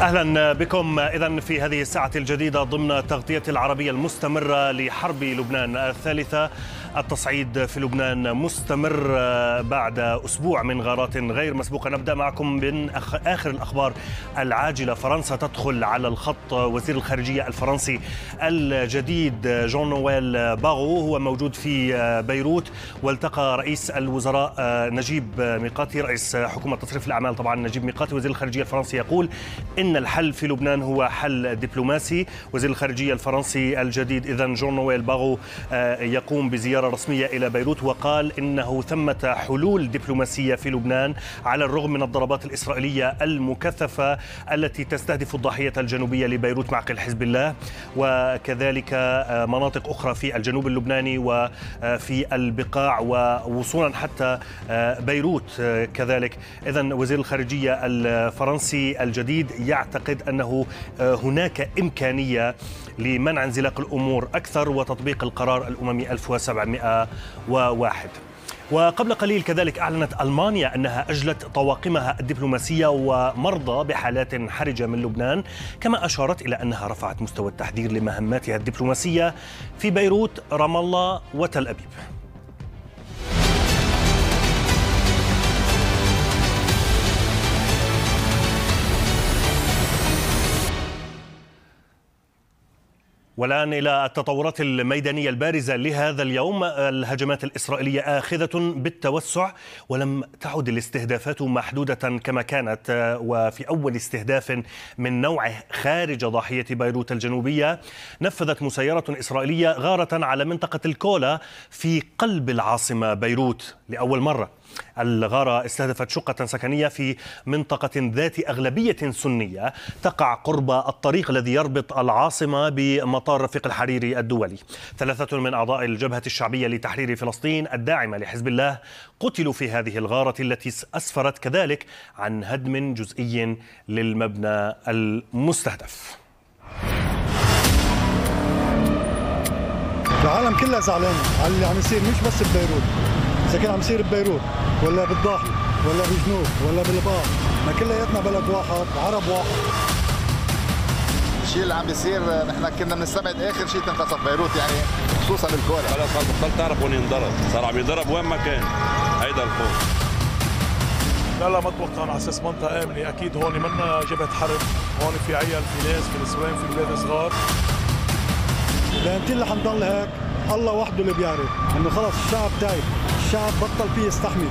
اهلا بكم اذا في هذه الساعه الجديده ضمن تغطيه العربيه المستمره لحرب لبنان الثالثه التصعيد في لبنان مستمر بعد اسبوع من غارات غير مسبوقه نبدا معكم من اخر الاخبار العاجله فرنسا تدخل على الخط وزير الخارجيه الفرنسي الجديد جون نويل باغو هو موجود في بيروت والتقى رئيس الوزراء نجيب ميقاتي رئيس حكومه تصريف الاعمال طبعا نجيب ميقاتي وزير الخارجيه الفرنسي يقول ان إن الحل في لبنان هو حل دبلوماسي وزير الخارجية الفرنسي الجديد إذا جون نويل باغو آه، يقوم بزيارة رسمية إلى بيروت وقال إنه ثمة حلول دبلوماسية في لبنان على الرغم من الضربات الإسرائيلية المكثفة التي تستهدف الضاحية الجنوبية لبيروت معقل حزب الله وكذلك آه، مناطق أخرى في الجنوب اللبناني وفي آه، البقاع ووصولا حتى بيروت كذلك إذا وزير الخارجية الفرنسي الجديد يعني تعتقد أنه آه، هناك إمكانية لمنع انزلاق الأمور أكثر وتطبيق القرار الأممي 1701 وقبل قليل كذلك أعلنت ألمانيا أنها أجلت طواقمها الدبلوماسية ومرضى بحالات حرجة من لبنان كما أشارت إلى أنها رفعت مستوى التحذير لمهماتها الدبلوماسية في بيروت رام الله وتل أبيب والآن إلى التطورات الميدانية البارزة لهذا اليوم الهجمات الإسرائيلية آخذة بالتوسع ولم تعد الاستهدافات محدودة كما كانت وفي أول استهداف من نوعه خارج ضاحية بيروت الجنوبية نفذت مسيرة إسرائيلية غارة على منطقة الكولا في قلب العاصمة بيروت لأول مرة الغارة استهدفت شقة سكنية في منطقة ذات أغلبية سنية تقع قرب الطريق الذي يربط العاصمة بمطار رفيق الحريري الدولي ثلاثة من أعضاء الجبهة الشعبية لتحرير فلسطين الداعمة لحزب الله قتلوا في هذه الغارة التي أسفرت كذلك عن هدم جزئي للمبنى المستهدف العالم كلها زعلانه على اللي عم يصير مش بس ببيروت اذا كان عم يصير ببيروت ولا بالضاحيه ولا بالجنوب ولا بالبقاع ما كلياتنا بلد واحد عرب واحد الشيء اللي عم بيصير آه، نحن كنا بنستبعد اخر شيء تنقصف بيروت يعني خصوصا خلص خلص بطلت تعرف وين ينضرب صار عم يضرب وين ما كان هيدا الخوف لا لا ما توقعنا على اساس منطقه امنه اكيد هون منا جبهه حرب هون في عيال في ناس في نسوان في اولاد صغار لانتين رح نضل هيك الله وحده اللي بيعرف انه خلص الشعب تعب الشعب بطل فيه يستحمل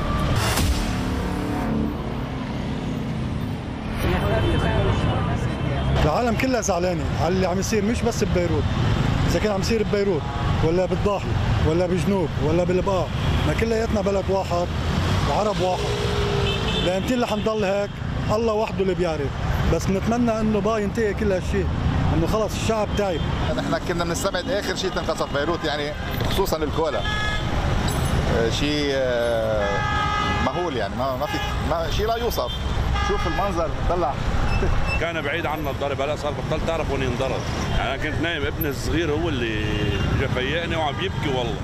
العالم كلها زعلانه على اللي عم يصير مش بس ببيروت اذا كان عم يصير ببيروت ولا بالضاحيه ولا بجنوب ولا بالبقاع ما كلياتنا بلد واحد وعرب واحد لانتين اللي حنضل هيك الله وحده اللي بيعرف بس بنتمنى انه بقى ينتهي كل هالشيء انه خلص الشعب تايب نحن كنا بنستبعد اخر شيء تنقصف بيروت يعني خصوصا الكولا آه، شيء آه، مهول يعني ما ما في ما شيء لا يوصف شوف المنظر طلع كان بعيد عنا الضرب هلا صار بطلت تعرف وين انضرب يعني انا كنت نايم ابني الصغير هو اللي فيقني وعم يبكي والله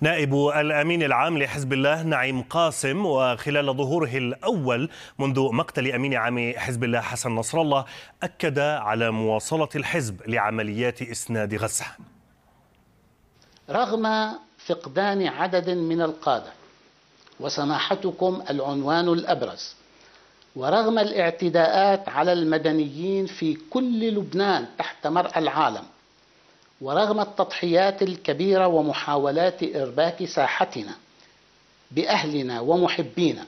نائب الامين العام لحزب الله نعيم قاسم وخلال ظهوره الاول منذ مقتل امين عام حزب الله حسن نصر الله اكد على مواصله الحزب لعمليات اسناد غزه. رغم فقدان عدد من القاده وسماحتكم العنوان الابرز ورغم الاعتداءات على المدنيين في كل لبنان تحت مرأى العالم ورغم التضحيات الكبيرة ومحاولات إرباك ساحتنا بأهلنا ومحبينا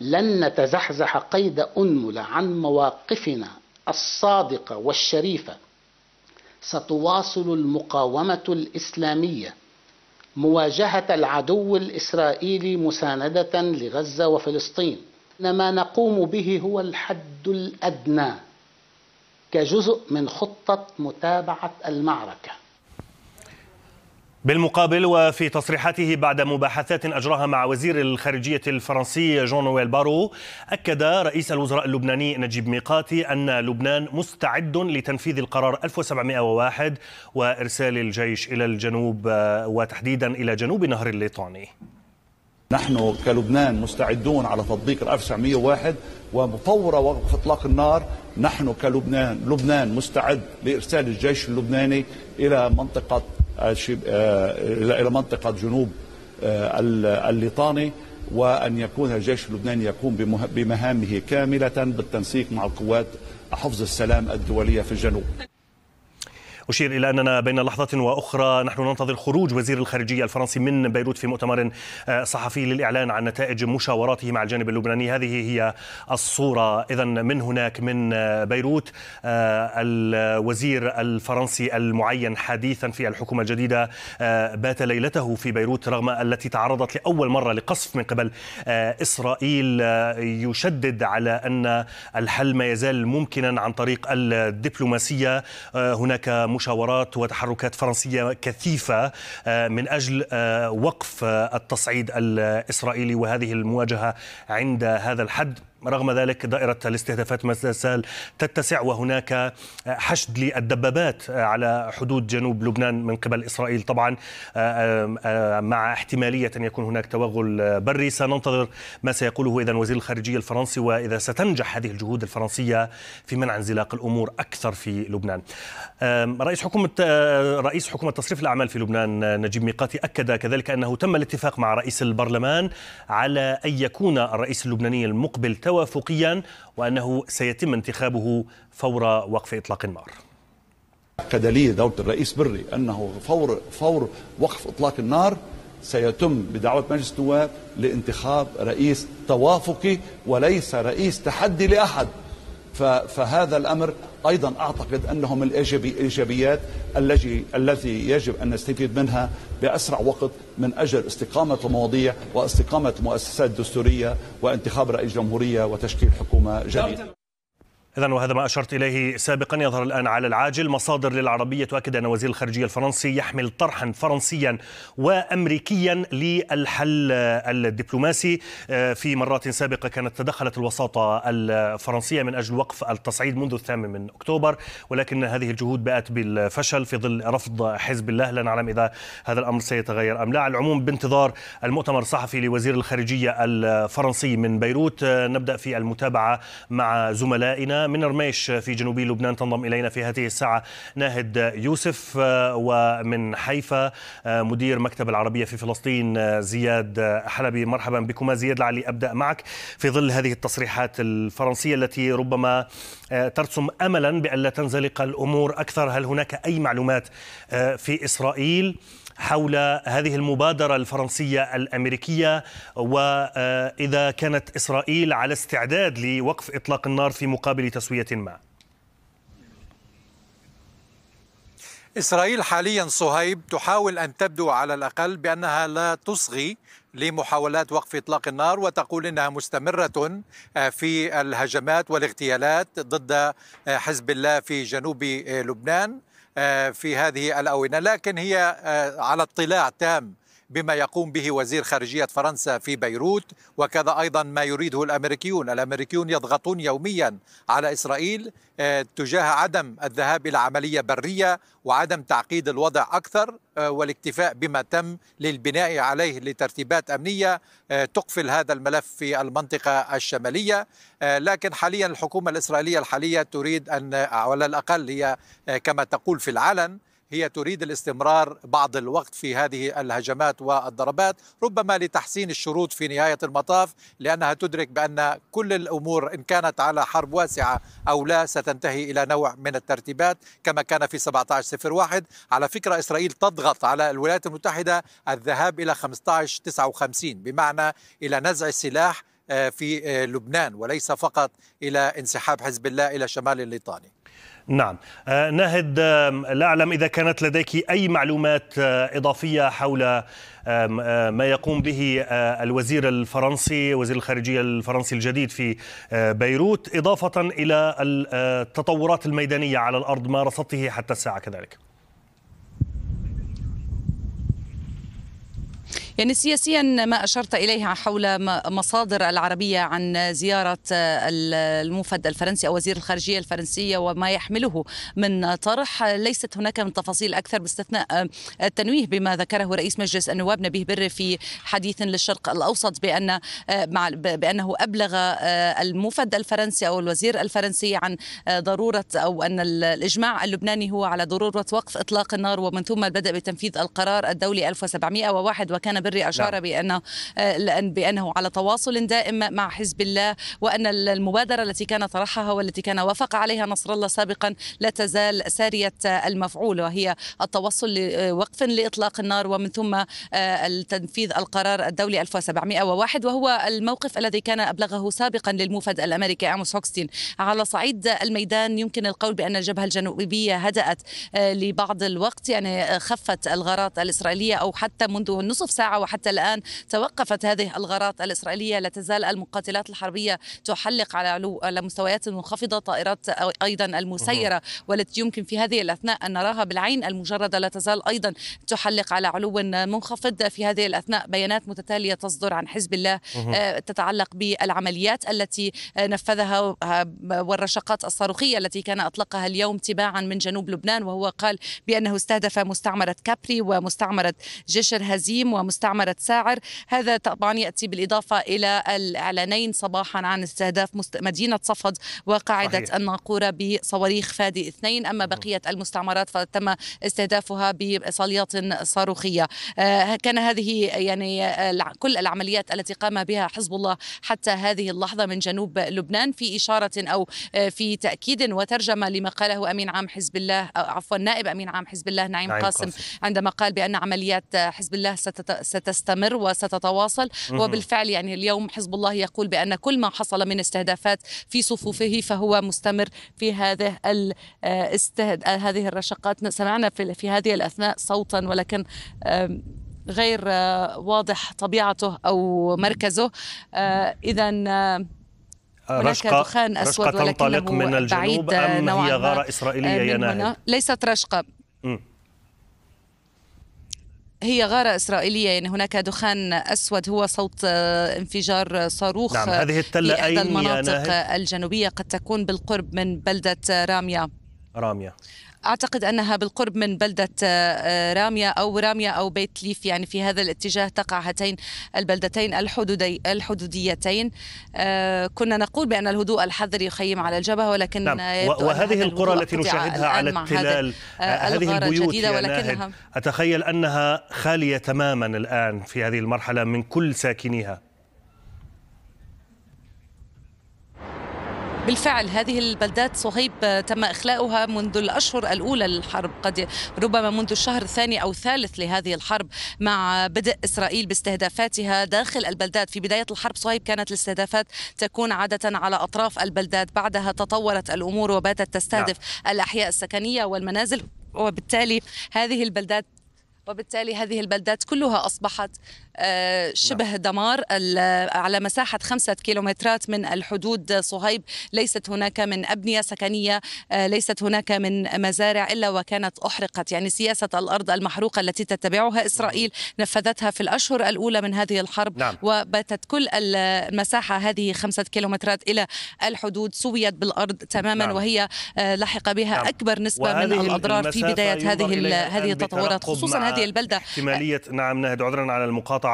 لن نتزحزح قيد أنملة عن مواقفنا الصادقة والشريفة ستواصل المقاومة الإسلامية مواجهة العدو الإسرائيلي مساندة لغزة وفلسطين إنما نقوم به هو الحد الأدنى كجزء من خطة متابعة المعركة بالمقابل وفي تصريحاته بعد مباحثات اجراها مع وزير الخارجيه الفرنسي جون نويل بارو اكد رئيس الوزراء اللبناني نجيب ميقاتي ان لبنان مستعد لتنفيذ القرار 1701 وارسال الجيش الى الجنوب وتحديدا الى جنوب نهر الليطاني نحن كلبنان مستعدون على تطبيق ال 1901 ومفورة وقف اطلاق النار نحن كلبنان لبنان مستعد لارسال الجيش اللبناني الى منطقه آه، الى منطقه جنوب آه، الليطاني وان يكون الجيش اللبناني يقوم بمهامه كامله بالتنسيق مع القوات حفظ السلام الدوليه في الجنوب أشير إلى أننا بين لحظة وأخرى نحن ننتظر خروج وزير الخارجية الفرنسي من بيروت في مؤتمر صحفي للإعلان عن نتائج مشاوراته مع الجانب اللبناني هذه هي الصورة إذا من هناك من بيروت آه، الوزير الفرنسي المعين حديثا في الحكومة الجديدة آه، بات ليلته في بيروت رغم التي تعرضت لأول مرة لقصف من قبل آه، إسرائيل يشدد على أن الحل ما يزال ممكنا عن طريق الدبلوماسية هناك مشاورات وتحركات فرنسية كثيفة آه، من أجل آه، وقف آه، التصعيد الإسرائيلي وهذه المواجهة عند هذا الحد رغم ذلك دائرة الاستهدافات ما تزال تتسع وهناك حشد للدبابات على حدود جنوب لبنان من قبل إسرائيل طبعا آه، آه، مع احتمالية أن يكون هناك توغل بري سننتظر ما سيقوله إذا وزير الخارجية الفرنسي وإذا ستنجح هذه الجهود الفرنسية في منع انزلاق الأمور أكثر في لبنان رئيس حكومة آه، رئيس حكومة تصريف الأعمال في لبنان نجيب ميقاتي أكد كذلك أنه تم الاتفاق مع رئيس البرلمان على أن يكون الرئيس اللبناني المقبل توافقيا وأنه سيتم انتخابه فور وقف إطلاق النار كدليل دولة الرئيس بري أنه فور, فور وقف إطلاق النار سيتم بدعوة مجلس النواب لانتخاب رئيس توافقي وليس رئيس تحدي لأحد فهذا الأمر أيضا أعتقد أنه من الإيجابيات التي الذي يجب أن نستفيد منها بأسرع وقت من أجل استقامة المواضيع واستقامة المؤسسات الدستورية وانتخاب رئيس جمهورية وتشكيل حكومة جديدة إذا وهذا ما أشرت إليه سابقا يظهر الآن على العاجل مصادر للعربية تؤكد أن وزير الخارجية الفرنسي يحمل طرحا فرنسيا وأمريكيا للحل الدبلوماسي آه، في مرات سابقة كانت تدخلت الوساطة الفرنسية من أجل وقف التصعيد منذ الثامن من أكتوبر ولكن هذه الجهود باءت بالفشل في ظل رفض حزب الله لا نعلم إذا هذا الأمر سيتغير أم لا على العموم بانتظار المؤتمر الصحفي لوزير الخارجية الفرنسي من بيروت آه، نبدأ في المتابعة مع زملائنا من رميش في جنوب لبنان تنضم إلينا في هذه الساعة ناهد يوسف آه، ومن حيفا آه، مدير مكتب العربية في فلسطين آه، زياد حلبي مرحبا بكما زياد لعلي أبدأ معك في ظل هذه التصريحات الفرنسية التي ربما ترسم أملا بأن لا تنزلق الأمور أكثر هل هناك أي معلومات في إسرائيل؟ حول هذه المبادرة الفرنسية الأمريكية وإذا كانت إسرائيل على استعداد لوقف إطلاق النار في مقابل تسوية ما إسرائيل حاليا صهيب تحاول أن تبدو على الأقل بأنها لا تصغي لمحاولات وقف اطلاق النار وتقول انها مستمره آه، في الهجمات والاغتيالات ضد آه، حزب الله في جنوب آه، لبنان آه، في هذه الاونه لكن هي آه، على اطلاع تام بما يقوم به وزير خارجية فرنسا في بيروت وكذا أيضا ما يريده الأمريكيون الأمريكيون يضغطون يوميا على إسرائيل آه، تجاه عدم الذهاب إلى عملية برية وعدم تعقيد الوضع أكثر آه، والاكتفاء بما تم للبناء عليه لترتيبات امنيه آه، تقفل هذا الملف في المنطقه الشماليه لكن حاليا الحكومه الاسرائيليه الحاليه تريد ان على الاقل هي كما تقول في العلن هي تريد الاستمرار بعض الوقت في هذه الهجمات والضربات ربما لتحسين الشروط في نهاية المطاف لأنها تدرك بأن كل الأمور إن كانت على حرب واسعة أو لا ستنتهي إلى نوع من الترتيبات كما كان في 1701 على فكرة إسرائيل تضغط على الولايات المتحدة الذهاب إلى 1559 بمعنى إلى نزع السلاح آه، في آه، لبنان وليس فقط إلى انسحاب حزب الله إلى شمال الليطاني نعم آه، ناهد لا أعلم إذا كانت لديك أي معلومات آه، إضافية حول ما يقوم به آه، الوزير الفرنسي وزير الخارجية الفرنسي الجديد في بيروت إضافة إلى التطورات الميدانية على الأرض رصدته حتى الساعة كذلك يعني سياسيا ما أشرت إليها حول مصادر العربية عن زيارة الموفد الفرنسي أو وزير الخارجية الفرنسية وما يحمله من طرح ليست هناك من تفاصيل أكثر باستثناء آه، التنويه بما ذكره رئيس مجلس النواب نبيه بر في حديث للشرق الأوسط بأن آه، بأنه أبلغ آه، الموفد الفرنسي أو الوزير الفرنسي عن ضرورة أو أن الإجماع اللبناني هو على ضرورة وقف إطلاق النار ومن ثم البدء بتنفيذ القرار الدولي 1701 وكان البري نعم. أشار نعم. بأنه آه، بأنه على تواصل دائم مع حزب الله وأن المبادرة التي كان طرحها والتي كان وافق عليها نصر الله سابقا لا تزال سارية المفعول وهي التوصل لوقف لإطلاق النار ومن ثم آه، تنفيذ القرار الدولي 1701 وهو الموقف الذي كان أبلغه سابقا للموفد الأمريكي أموس هوكستين على صعيد الميدان يمكن القول بأن الجبهة الجنوبية هدأت آه، لبعض الوقت يعني خفت الغارات الإسرائيلية أو حتى منذ نصف ساعة وحتى الآن توقفت هذه الغارات الإسرائيلية لا تزال المقاتلات الحربية تحلق على علو على مستويات منخفضة طائرات أيضا المسيرة والتي يمكن في هذه الأثناء أن نراها بالعين المجردة لا تزال أيضا تحلق على علو منخفض في هذه الأثناء بيانات متتالية تصدر عن حزب الله آه، تتعلق بالعمليات التي نفذها آه، والرشقات الصاروخية التي كان أطلقها اليوم تباعا من جنوب لبنان وهو قال بأنه استهدف مستعمرة كابري ومستعمرة جشر هزيم ومستعمرة استعمرت ساعر هذا طبعا يأتي بالإضافة إلى الإعلانين صباحا عن استهداف مدينة صفد وقاعدة صحيح. الناقورة بصواريخ فادي اثنين أما بقية المستعمرات فتم استهدافها بصليات صاروخية آه، كان هذه يعني آه، كل العمليات التي قام بها حزب الله حتى هذه اللحظة من جنوب لبنان في إشارة أو آه، في تأكيد وترجمة لما قاله أمين عام حزب الله عفوا نائب أمين عام حزب الله نعيم, نعيم قاسم, قاسم عندما قال بأن عمليات حزب الله ستت... ستستمر وستتواصل وبالفعل يعني اليوم حزب الله يقول بأن كل ما حصل من استهدافات في صفوفه فهو مستمر في هذه الاستهد... آه، آه، هذه الرشقات سمعنا في هذه الأثناء صوتا ولكن غير آه، واضح طبيعته أو مركزه إذا رشقة دخان أسود رشقة تنطلق من الجنوب أم هي غارة إسرائيلية يا ناهد؟ ليست رشقة م. هي غارة إسرائيلية يعني هناك دخان أسود هو صوت آه، انفجار آه، صاروخ نعم آه، هذه التلة في أحدى المناطق الجنوبية قد تكون بالقرب من بلدة راميا راميا أعتقد أنها بالقرب من بلدة آه، آه، رامية أو رامية أو بيت ليف يعني في هذا الاتجاه تقع هاتين البلدتين الحدودي الحدوديتين آه، كنا نقول بأن الهدوء الحذر يخيم على الجبهة ولكن نعم. وهذه القرى التي نشاهدها على التلال هذه البيوت يا ولكنها أتخيل أنها خالية تماما الآن في هذه المرحلة من كل ساكنيها بالفعل هذه البلدات صهيب آه، تم إخلاؤها منذ الأشهر الأولى للحرب قد ربما منذ الشهر الثاني أو الثالث لهذه الحرب مع بدء إسرائيل باستهدافاتها داخل البلدات في بداية الحرب صهيب كانت الاستهدافات تكون عادة على أطراف البلدات بعدها تطورت الأمور وباتت تستهدف نعم. الأحياء السكنية والمنازل وبالتالي هذه البلدات وبالتالي هذه البلدات كلها أصبحت آه، نعم. شبه دمار على مساحة خمسة كيلومترات من الحدود صهيب ليست هناك من أبنية سكنية آه، ليست هناك من مزارع إلا وكانت أحرقت يعني سياسة الأرض المحروقة التي تتبعها إسرائيل نعم. نفذتها في الأشهر الأولى من هذه الحرب نعم. وباتت كل المساحة هذه خمسة كيلومترات إلى الحدود سويت بالأرض تماما نعم. وهي آه، لحق بها نعم. أكبر نسبة من الأضرار في بداية هذه هذه التطورات خصوصا هذه البلدة احتمالية نعم نهد عذرا على المقاطعة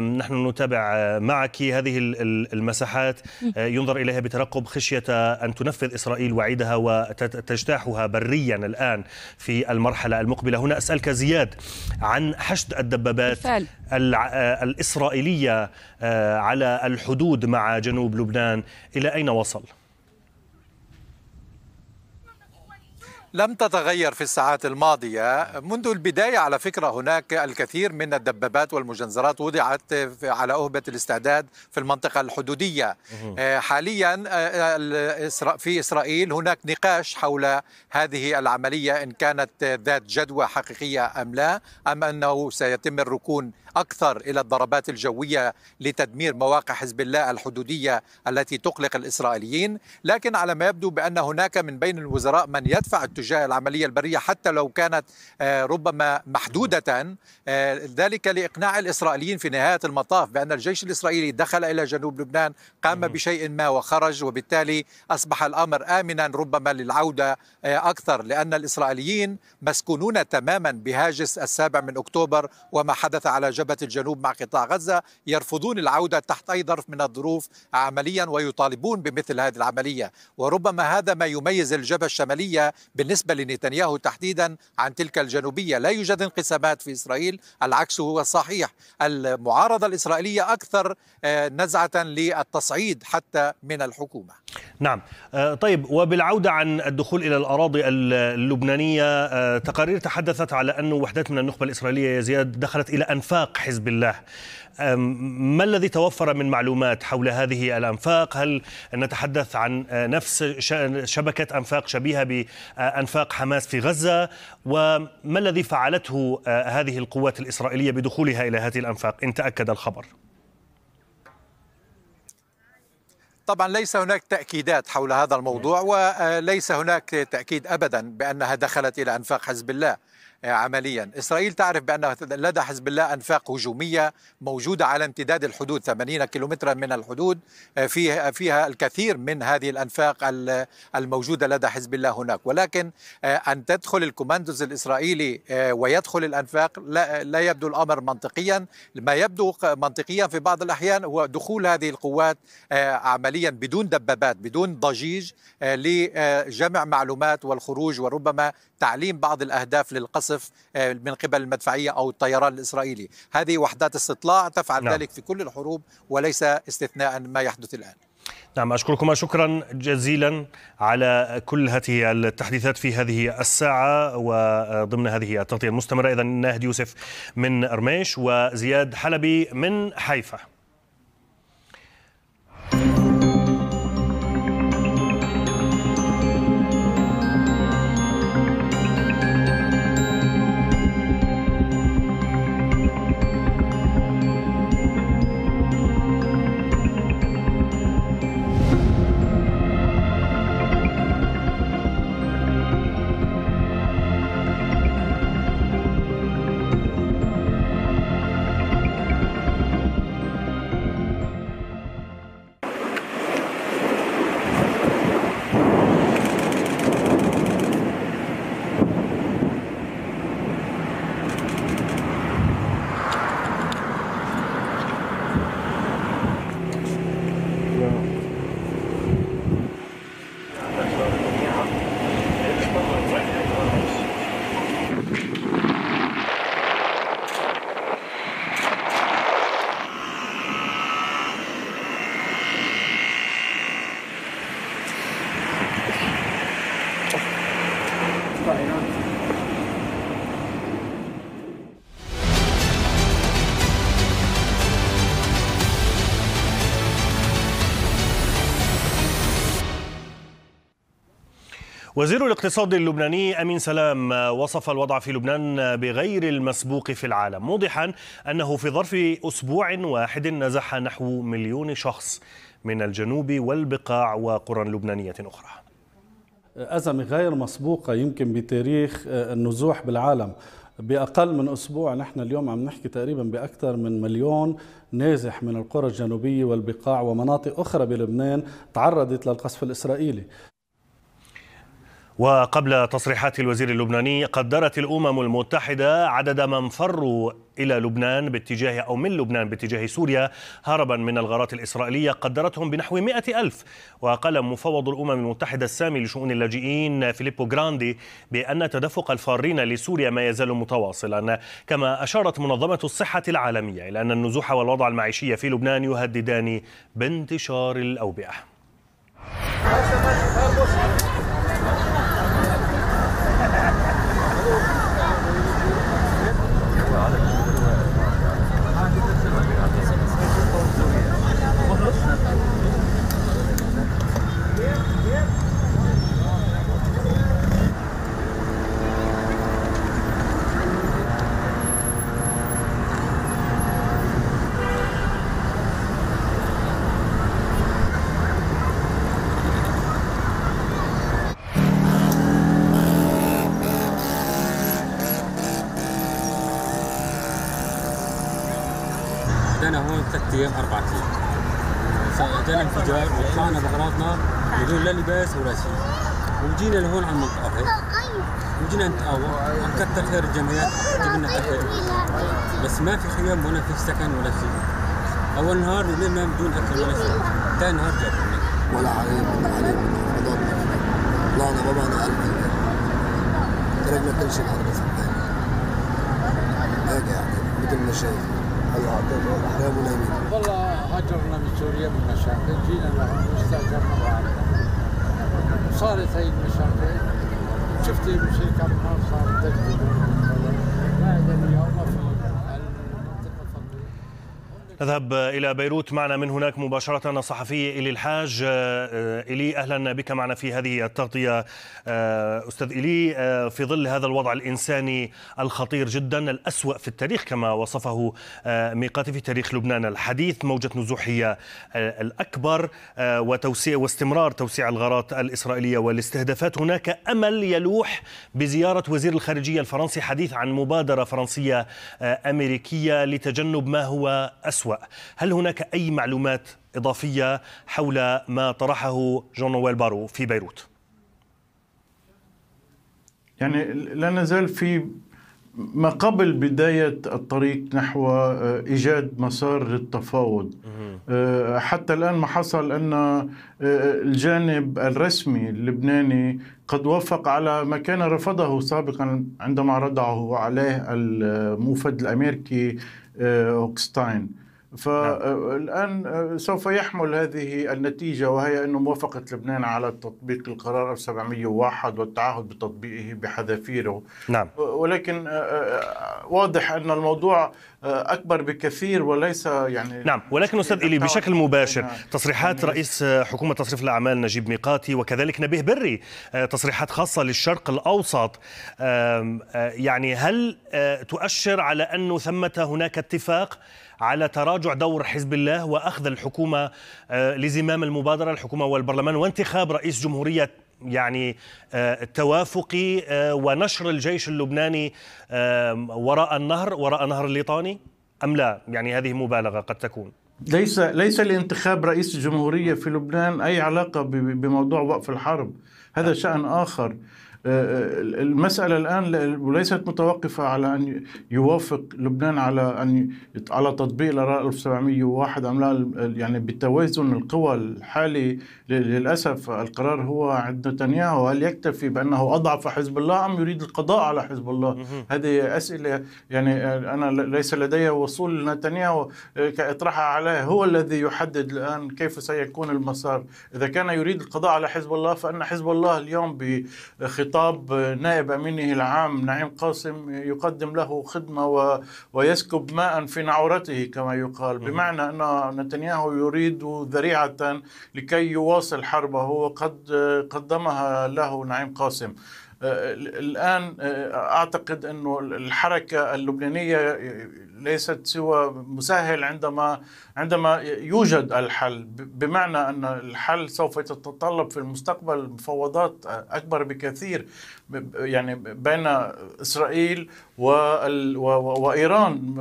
نحن نتابع أه، معك هذه المساحات أه، ينظر إليها بترقب خشية أن تنفذ إسرائيل وعيدها وتجتاحها بريا الآن في المرحلة المقبلة هنا أسألك زياد عن حشد الدبابات بالفعل. أه، الإسرائيلية على الحدود مع جنوب لبنان إلى أين وصل؟ لم تتغير في الساعات الماضية منذ البداية على فكرة هناك الكثير من الدبابات والمجنزرات وضعت على أهبة الاستعداد في المنطقة الحدودية آه، حاليا آه، في إسرائيل هناك نقاش حول هذه العملية إن كانت ذات جدوى حقيقية أم لا أم أنه سيتم الركون اكثر الى الضربات الجويه لتدمير مواقع حزب الله الحدوديه التي تقلق الاسرائيليين، لكن على ما يبدو بان هناك من بين الوزراء من يدفع اتجاه العمليه البريه حتى لو كانت آه، ربما محدوده آه، ذلك لاقناع الاسرائيليين في نهايه المطاف بان الجيش الاسرائيلي دخل الى جنوب لبنان، قام بشيء ما وخرج وبالتالي اصبح الامر امنا ربما للعوده آه، اكثر لان الاسرائيليين مسكونون تماما بهاجس السابع من اكتوبر وما حدث على جبل مرتبة الجنوب مع قطاع غزة يرفضون العودة تحت أي ظرف من الظروف عمليا ويطالبون بمثل هذه العملية وربما هذا ما يميز الجبهة الشمالية بالنسبة لنتنياهو تحديدا عن تلك الجنوبية لا يوجد انقسامات في إسرائيل العكس هو الصحيح المعارضة الإسرائيلية أكثر آه، نزعة للتصعيد حتى من الحكومة نعم آه، طيب وبالعودة عن الدخول إلى الأراضي اللبنانية آه، تقارير تحدثت على أن وحدات من النخبة الإسرائيلية يا زياد دخلت إلى أنفاق انفاق حزب الله ما الذي توفر من معلومات حول هذه الانفاق؟ هل نتحدث عن نفس شبكه انفاق شبيهه بانفاق حماس في غزه؟ وما الذي فعلته هذه القوات الاسرائيليه بدخولها الى هذه الانفاق ان تاكد الخبر؟ طبعا ليس هناك تأكيدات حول هذا الموضوع نعم. وليس هناك تأكيد أبدا بأنها دخلت إلى أنفاق حزب الله آه، عمليا إسرائيل تعرف بأن لدى حزب الله أنفاق هجومية موجودة على امتداد الحدود 80 كيلومترا من الحدود آه، فيها, فيها الكثير من هذه الأنفاق الموجودة لدى حزب الله هناك ولكن آه، أن تدخل الكوماندوز الإسرائيلي ويدخل الأنفاق لا, لا يبدو الأمر منطقيا ما يبدو منطقيا في بعض الأحيان هو دخول هذه القوات عمليا بدون دبابات بدون ضجيج لجمع معلومات والخروج وربما تعليم بعض الأهداف للقصف آه، من قبل المدفعية أو الطيران الإسرائيلي هذه وحدات استطلاع تفعل نعم. ذلك في كل الحروب وليس استثناء ما يحدث الآن نعم أشكركما شكرا جزيلا على كل هذه التحديثات في هذه الساعة وضمن هذه التغطية المستمرة إذا ناهد يوسف من أرميش وزياد حلبي من حيفا وزير الاقتصاد اللبناني أمين سلام وصف الوضع في لبنان بغير المسبوق في العالم موضحا أنه في ظرف أسبوع واحد نزح نحو مليون شخص من الجنوب والبقاع وقرى لبنانية أخرى أزمة غير مسبوقة يمكن بتاريخ النزوح بالعالم بأقل من أسبوع نحن اليوم عم نحكي تقريبا بأكثر من مليون نازح من القرى الجنوبية والبقاع ومناطق أخرى بلبنان تعرضت للقصف الإسرائيلي وقبل تصريحات الوزير اللبناني قدرت الامم المتحده عدد من فروا الى لبنان باتجاه او من لبنان باتجاه سوريا هربا من الغارات الاسرائيليه قدرتهم بنحو مئة الف وقال مفوض الامم المتحده السامي لشؤون اللاجئين فيليبو جراندي بان تدفق الفارين لسوريا ما يزال متواصلا كما اشارت منظمه الصحه العالميه الى ان النزوح والوضع المعيشي في لبنان يهددان بانتشار الاوبئه وراسي وجينا لهون على المنطقه وجينا نتقاوى نكثر خير الجمعيات جبنا اكل بس ما في خيام ولا في سكن ولا في اول نهار ولينا بدون اكل ولا شيء ثاني نهار جابونا ولا علي ولا علي من طلعنا بابا انا تركنا كل شيء الارض صدقني هيك يعني مثل ما شايف الله اعطينا الاحلام والامين والله هاجرنا من سوريا من مشاكل جينا لهون واستاجرنا بعض صارت هاي المشاكل شفت المشاكل ما صارت تجربه بعد اليوم ما في نذهب إلى بيروت معنا من هناك مباشرة الصحفي إلي الحاج آه، آه، إلي أهلا بك معنا في هذه التغطية آه، أستاذ إلي في ظل هذا الوضع الإنساني الخطير جدا الأسوأ في التاريخ كما وصفه ميقاتي في تاريخ لبنان الحديث موجة نزوحية الأكبر وتوسيع واستمرار توسيع الغارات الإسرائيلية والاستهدافات هناك أمل يلوح بزيارة وزير الخارجية الفرنسي حديث عن مبادرة فرنسية أمريكية لتجنب ما هو أسوأ أسوأ هل هناك أي معلومات إضافية حول ما طرحه جون نويل بارو في بيروت يعني لا نزال في ما قبل بداية الطريق نحو آه، إيجاد مسار للتفاوض آه، حتى الآن ما حصل أن آه، الجانب الرسمي اللبناني قد وافق على ما كان رفضه سابقا عندما رضعه عليه الموفد الأمريكي أوكستاين نعم. فالآن آه، سوف يحمل هذه النتيجة وهي انه موافقة لبنان على تطبيق القرار 1701 والتعهد بتطبيقه بحذافيره نعم. ولكن آه، آه، واضح أن الموضوع أكبر بكثير وليس يعني نعم ولكن أستاذ إلي بشكل مباشر نعم. تصريحات نعم. رئيس حكومة تصريف الأعمال نجيب ميقاتي وكذلك نبيه بري تصريحات خاصة للشرق الأوسط يعني هل تؤشر على أنه ثمة هناك اتفاق على تراجع دور حزب الله واخذ الحكومه آه، لزمام المبادره الحكومه والبرلمان وانتخاب رئيس جمهوريه يعني آه، توافقي آه، ونشر الجيش اللبناني وراء النهر وراء نهر الليطاني ام لا يعني هذه مبالغه قد تكون ليس ليس لانتخاب رئيس الجمهوريه في لبنان اي علاقه بموضوع وقف الحرب هذا شان اخر المسألة الآن ليست متوقفة على أن يوافق لبنان على أن على تطبيق الآراء 1701 أم لا يعني بتوازن القوى الحالي للأسف القرار هو عند نتنياهو هل يكتفي بأنه أضعف حزب الله أم يريد القضاء على حزب الله هذه أسئلة يعني آه، أنا ليس لدي وصول لنتنياهو آه، كإطرحها عليه هو الذي يحدد الآن كيف سيكون المسار إذا كان يريد القضاء على حزب الله فإن حزب الله اليوم بخطاب خطاب نائب أمينه العام نعيم قاسم يقدم له خدمة و ويسكب ماء في نعورته كما يقال بمعنى أن نتنياهو يريد ذريعة لكي يواصل حربه وقد قدمها له نعيم قاسم آه، الآن آه، أعتقد أنه الحركة اللبنانية ليست سوى مسهل عندما عندما يوجد الحل بمعنى أن الحل سوف يتطلب في المستقبل مفاوضات أكبر بكثير يعني بين إسرائيل وإيران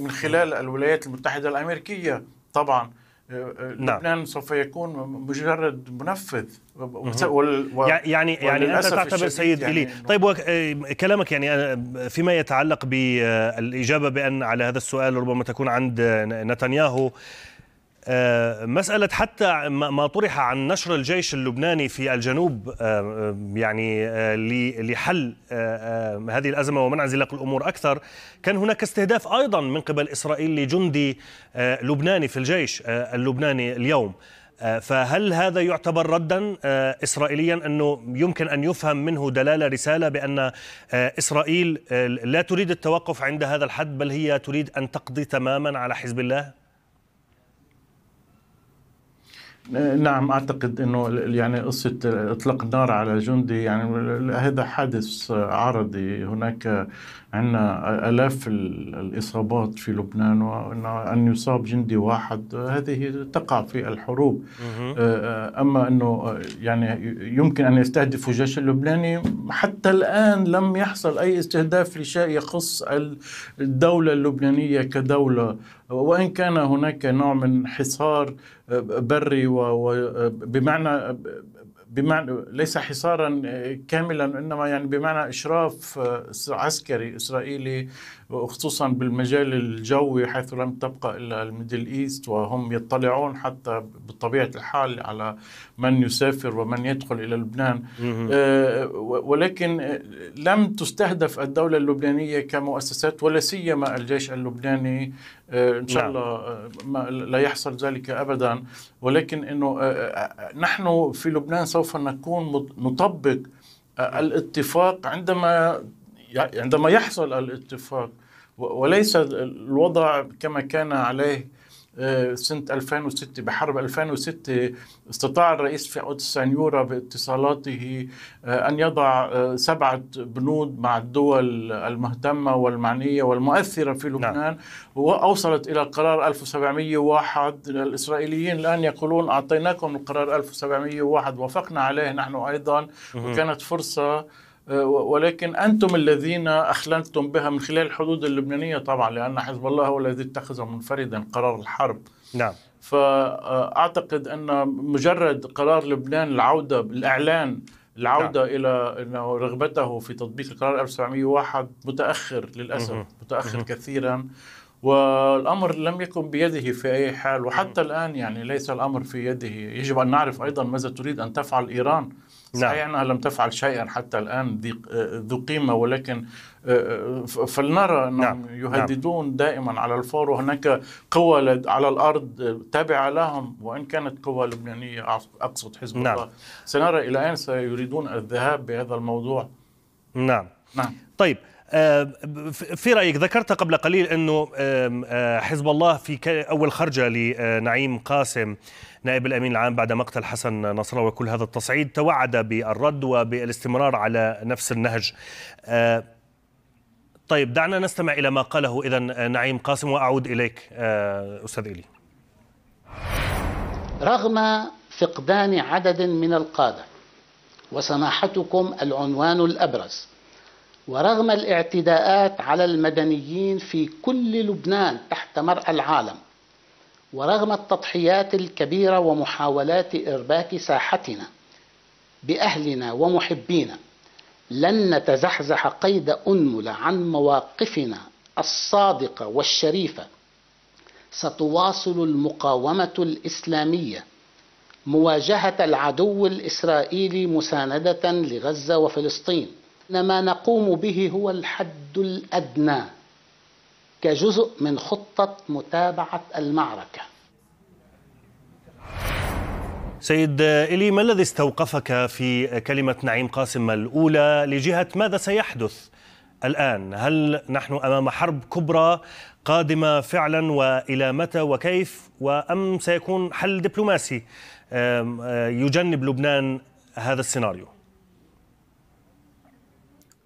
من خلال الولايات المتحدة الأمريكية طبعاً آه، نعم. لبنان نعم. سوف يكون مجرد منفذ و... يعني يعني انت تعتبر سيد يعني الي طيب و... آه، كلامك يعني آه، فيما يتعلق بالاجابه بان على هذا السؤال ربما تكون عند نتنياهو آه، مسألة حتى ما طرح عن نشر الجيش اللبناني في الجنوب آه، آه، يعني لحل هذه الأزمة ومنع انزلاق الأمور أكثر كان هناك استهداف أيضا من قبل إسرائيل لجندي لبناني في الجيش اللبناني اليوم فهل هذا يعتبر ردا اسرائيليا انه يمكن ان يفهم منه دلاله رساله بان اسرائيل لا تريد التوقف عند هذا الحد بل هي تريد ان تقضي تماما على حزب الله؟ آه، نعم اعتقد انه يعني قصه آه، اطلاق النار على جندي يعني هذا حادث آه، عرضي هناك عندنا الاف الاصابات في لبنان وان يصاب جندي واحد هذه تقع في الحروب اما انه يعني يمكن ان يستهدفوا الجيش اللبناني حتى الان لم يحصل اي استهداف لشيء يخص الدوله اللبنانيه كدوله وان كان هناك نوع من حصار آه، بري وبمعنى آه، بمعنى ليس حصارا آه، كاملا انما يعني بمعنى اشراف عسكري اسرائيلي وخصوصا بالمجال الجوي حيث لم تبقى إلا الميدل إيست وهم يطلعون حتى بطبيعة الحال على من يسافر ومن يدخل إلى لبنان آه، ولكن آه، لم تستهدف الدولة اللبنانية كمؤسسات ولا سيما الجيش اللبناني آه، ان شاء نعم. الله لا يحصل ذلك ابدا ولكن انه نحن في لبنان سوف نكون نطبق الاتفاق عندما عندما يحصل الاتفاق وليس الوضع كما كان عليه آه، سنة 2006 بحرب 2006 استطاع الرئيس فؤاد السنيورة باتصالاته آه، أن يضع آه، سبعة بنود مع الدول المهتمة والمعنية والمؤثرة في نعم. لبنان نعم. وأوصلت إلى قرار 1701 الإسرائيليين الآن يقولون أعطيناكم القرار 1701 وافقنا عليه نحن أيضا وكانت فرصة أه، ولكن أنتم الذين اخلنتم بها من خلال الحدود اللبنانية طبعا لأن حزب الله هو الذي اتخذ منفردا قرار الحرب نعم فأعتقد أن مجرد قرار لبنان العودة الإعلان العوده نعم. الى انه رغبته في تطبيق القرار 1701 متاخر للاسف مه. متاخر مه. كثيرا والامر لم يكن بيده في اي حال وحتى الان يعني ليس الامر في يده يجب ان نعرف ايضا ماذا تريد ان تفعل ايران نعم. صحيح أنها لم تفعل شيئا حتى الآن ذو قيمة ولكن آه، آه، فلنرى أنهم نعم. نعم. يهددون نعم. دائما على الفور وهناك قوى على الأرض تابعة لهم وإن كانت قوى لبنانية أقصد حزب نعم. الله سنرى إلى أين سيريدون الذهاب بهذا الموضوع نعم نعم طيب آه، في رايك ذكرت قبل قليل انه حزب الله في اول خرجه لنعيم قاسم نائب الأمين العام بعد مقتل حسن نصر الله وكل هذا التصعيد توعد بالرد وبالاستمرار على نفس النهج آه، طيب دعنا نستمع إلى ما قاله إذا نعيم قاسم وأعود إليك آه، أستاذ إلي رغم فقدان عدد من القادة وسماحتكم العنوان الأبرز ورغم الاعتداءات على المدنيين في كل لبنان تحت مرأى العالم ورغم التضحيات الكبيرة ومحاولات إرباك ساحتنا بأهلنا ومحبينا لن نتزحزح قيد أنملة عن مواقفنا الصادقة والشريفة ستواصل المقاومة الإسلامية مواجهة العدو الإسرائيلي مساندة لغزة وفلسطين إنما نقوم به هو الحد الأدنى كجزء من خطة متابعة المعركة سيد إلي ما الذي استوقفك في كلمة نعيم قاسم الأولى لجهة ماذا سيحدث الآن هل نحن أمام حرب كبرى قادمة فعلا وإلى متى وكيف وأم سيكون حل دبلوماسي آه، يجنب لبنان هذا السيناريو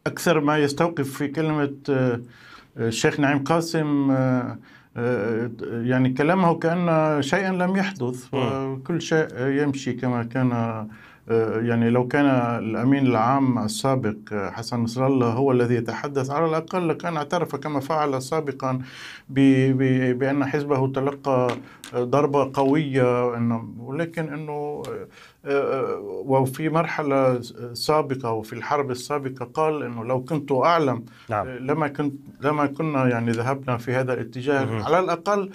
أكثر ما يستوقف في كلمة آه، الشيخ نعيم قاسم آه، آه، يعني كلامه كأن شيئا لم يحدث وكل شيء يمشي كما كان آه، يعني لو كان الأمين العام السابق حسن نصر الله هو الذي يتحدث على الأقل كان اعترف كما فعل سابقا بأن حزبه تلقى ضربة قوية ولكن أنه آه، آه، وفي مرحلة سابقة وفي الحرب السابقة قال أنه لو كنت أعلم نعم. آه، لما, كنت لما كنا يعني ذهبنا في هذا الاتجاه مم. على الأقل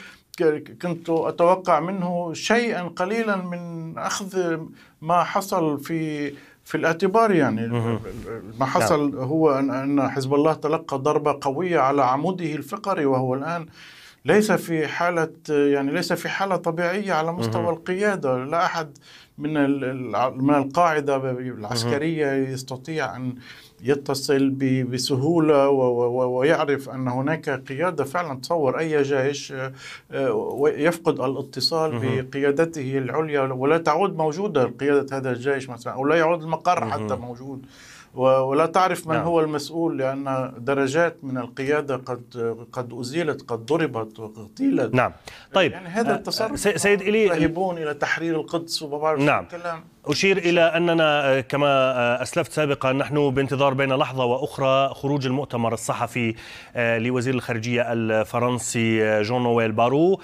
كنت أتوقع منه شيئا قليلا من أخذ ما حصل في في الاعتبار يعني ما حصل نعم. هو أن حزب الله تلقى ضربة قوية على عموده الفقري وهو الآن ليس في حالة يعني ليس في حالة طبيعية على مستوى القيادة لا أحد من من القاعده العسكريه يستطيع ان يتصل بسهوله ويعرف ان هناك قياده فعلا تصور اي جيش آه، يفقد الاتصال بقيادته العليا ولا تعود موجوده قياده هذا الجيش مثلا او لا يعود المقر حتى موجود ولا تعرف من نعم. هو المسؤول لان درجات من القياده قد قد ازيلت قد ضربت وقتيلت نعم طيب يعني هذا التصرف آه، سيد الي الى تحرير القدس وما نعم الكلام أشير إلى أننا آه، كما آه، أسلفت سابقا نحن بانتظار بين لحظة وأخرى خروج المؤتمر الصحفي آه، لوزير الخارجية الفرنسي جون نويل بارو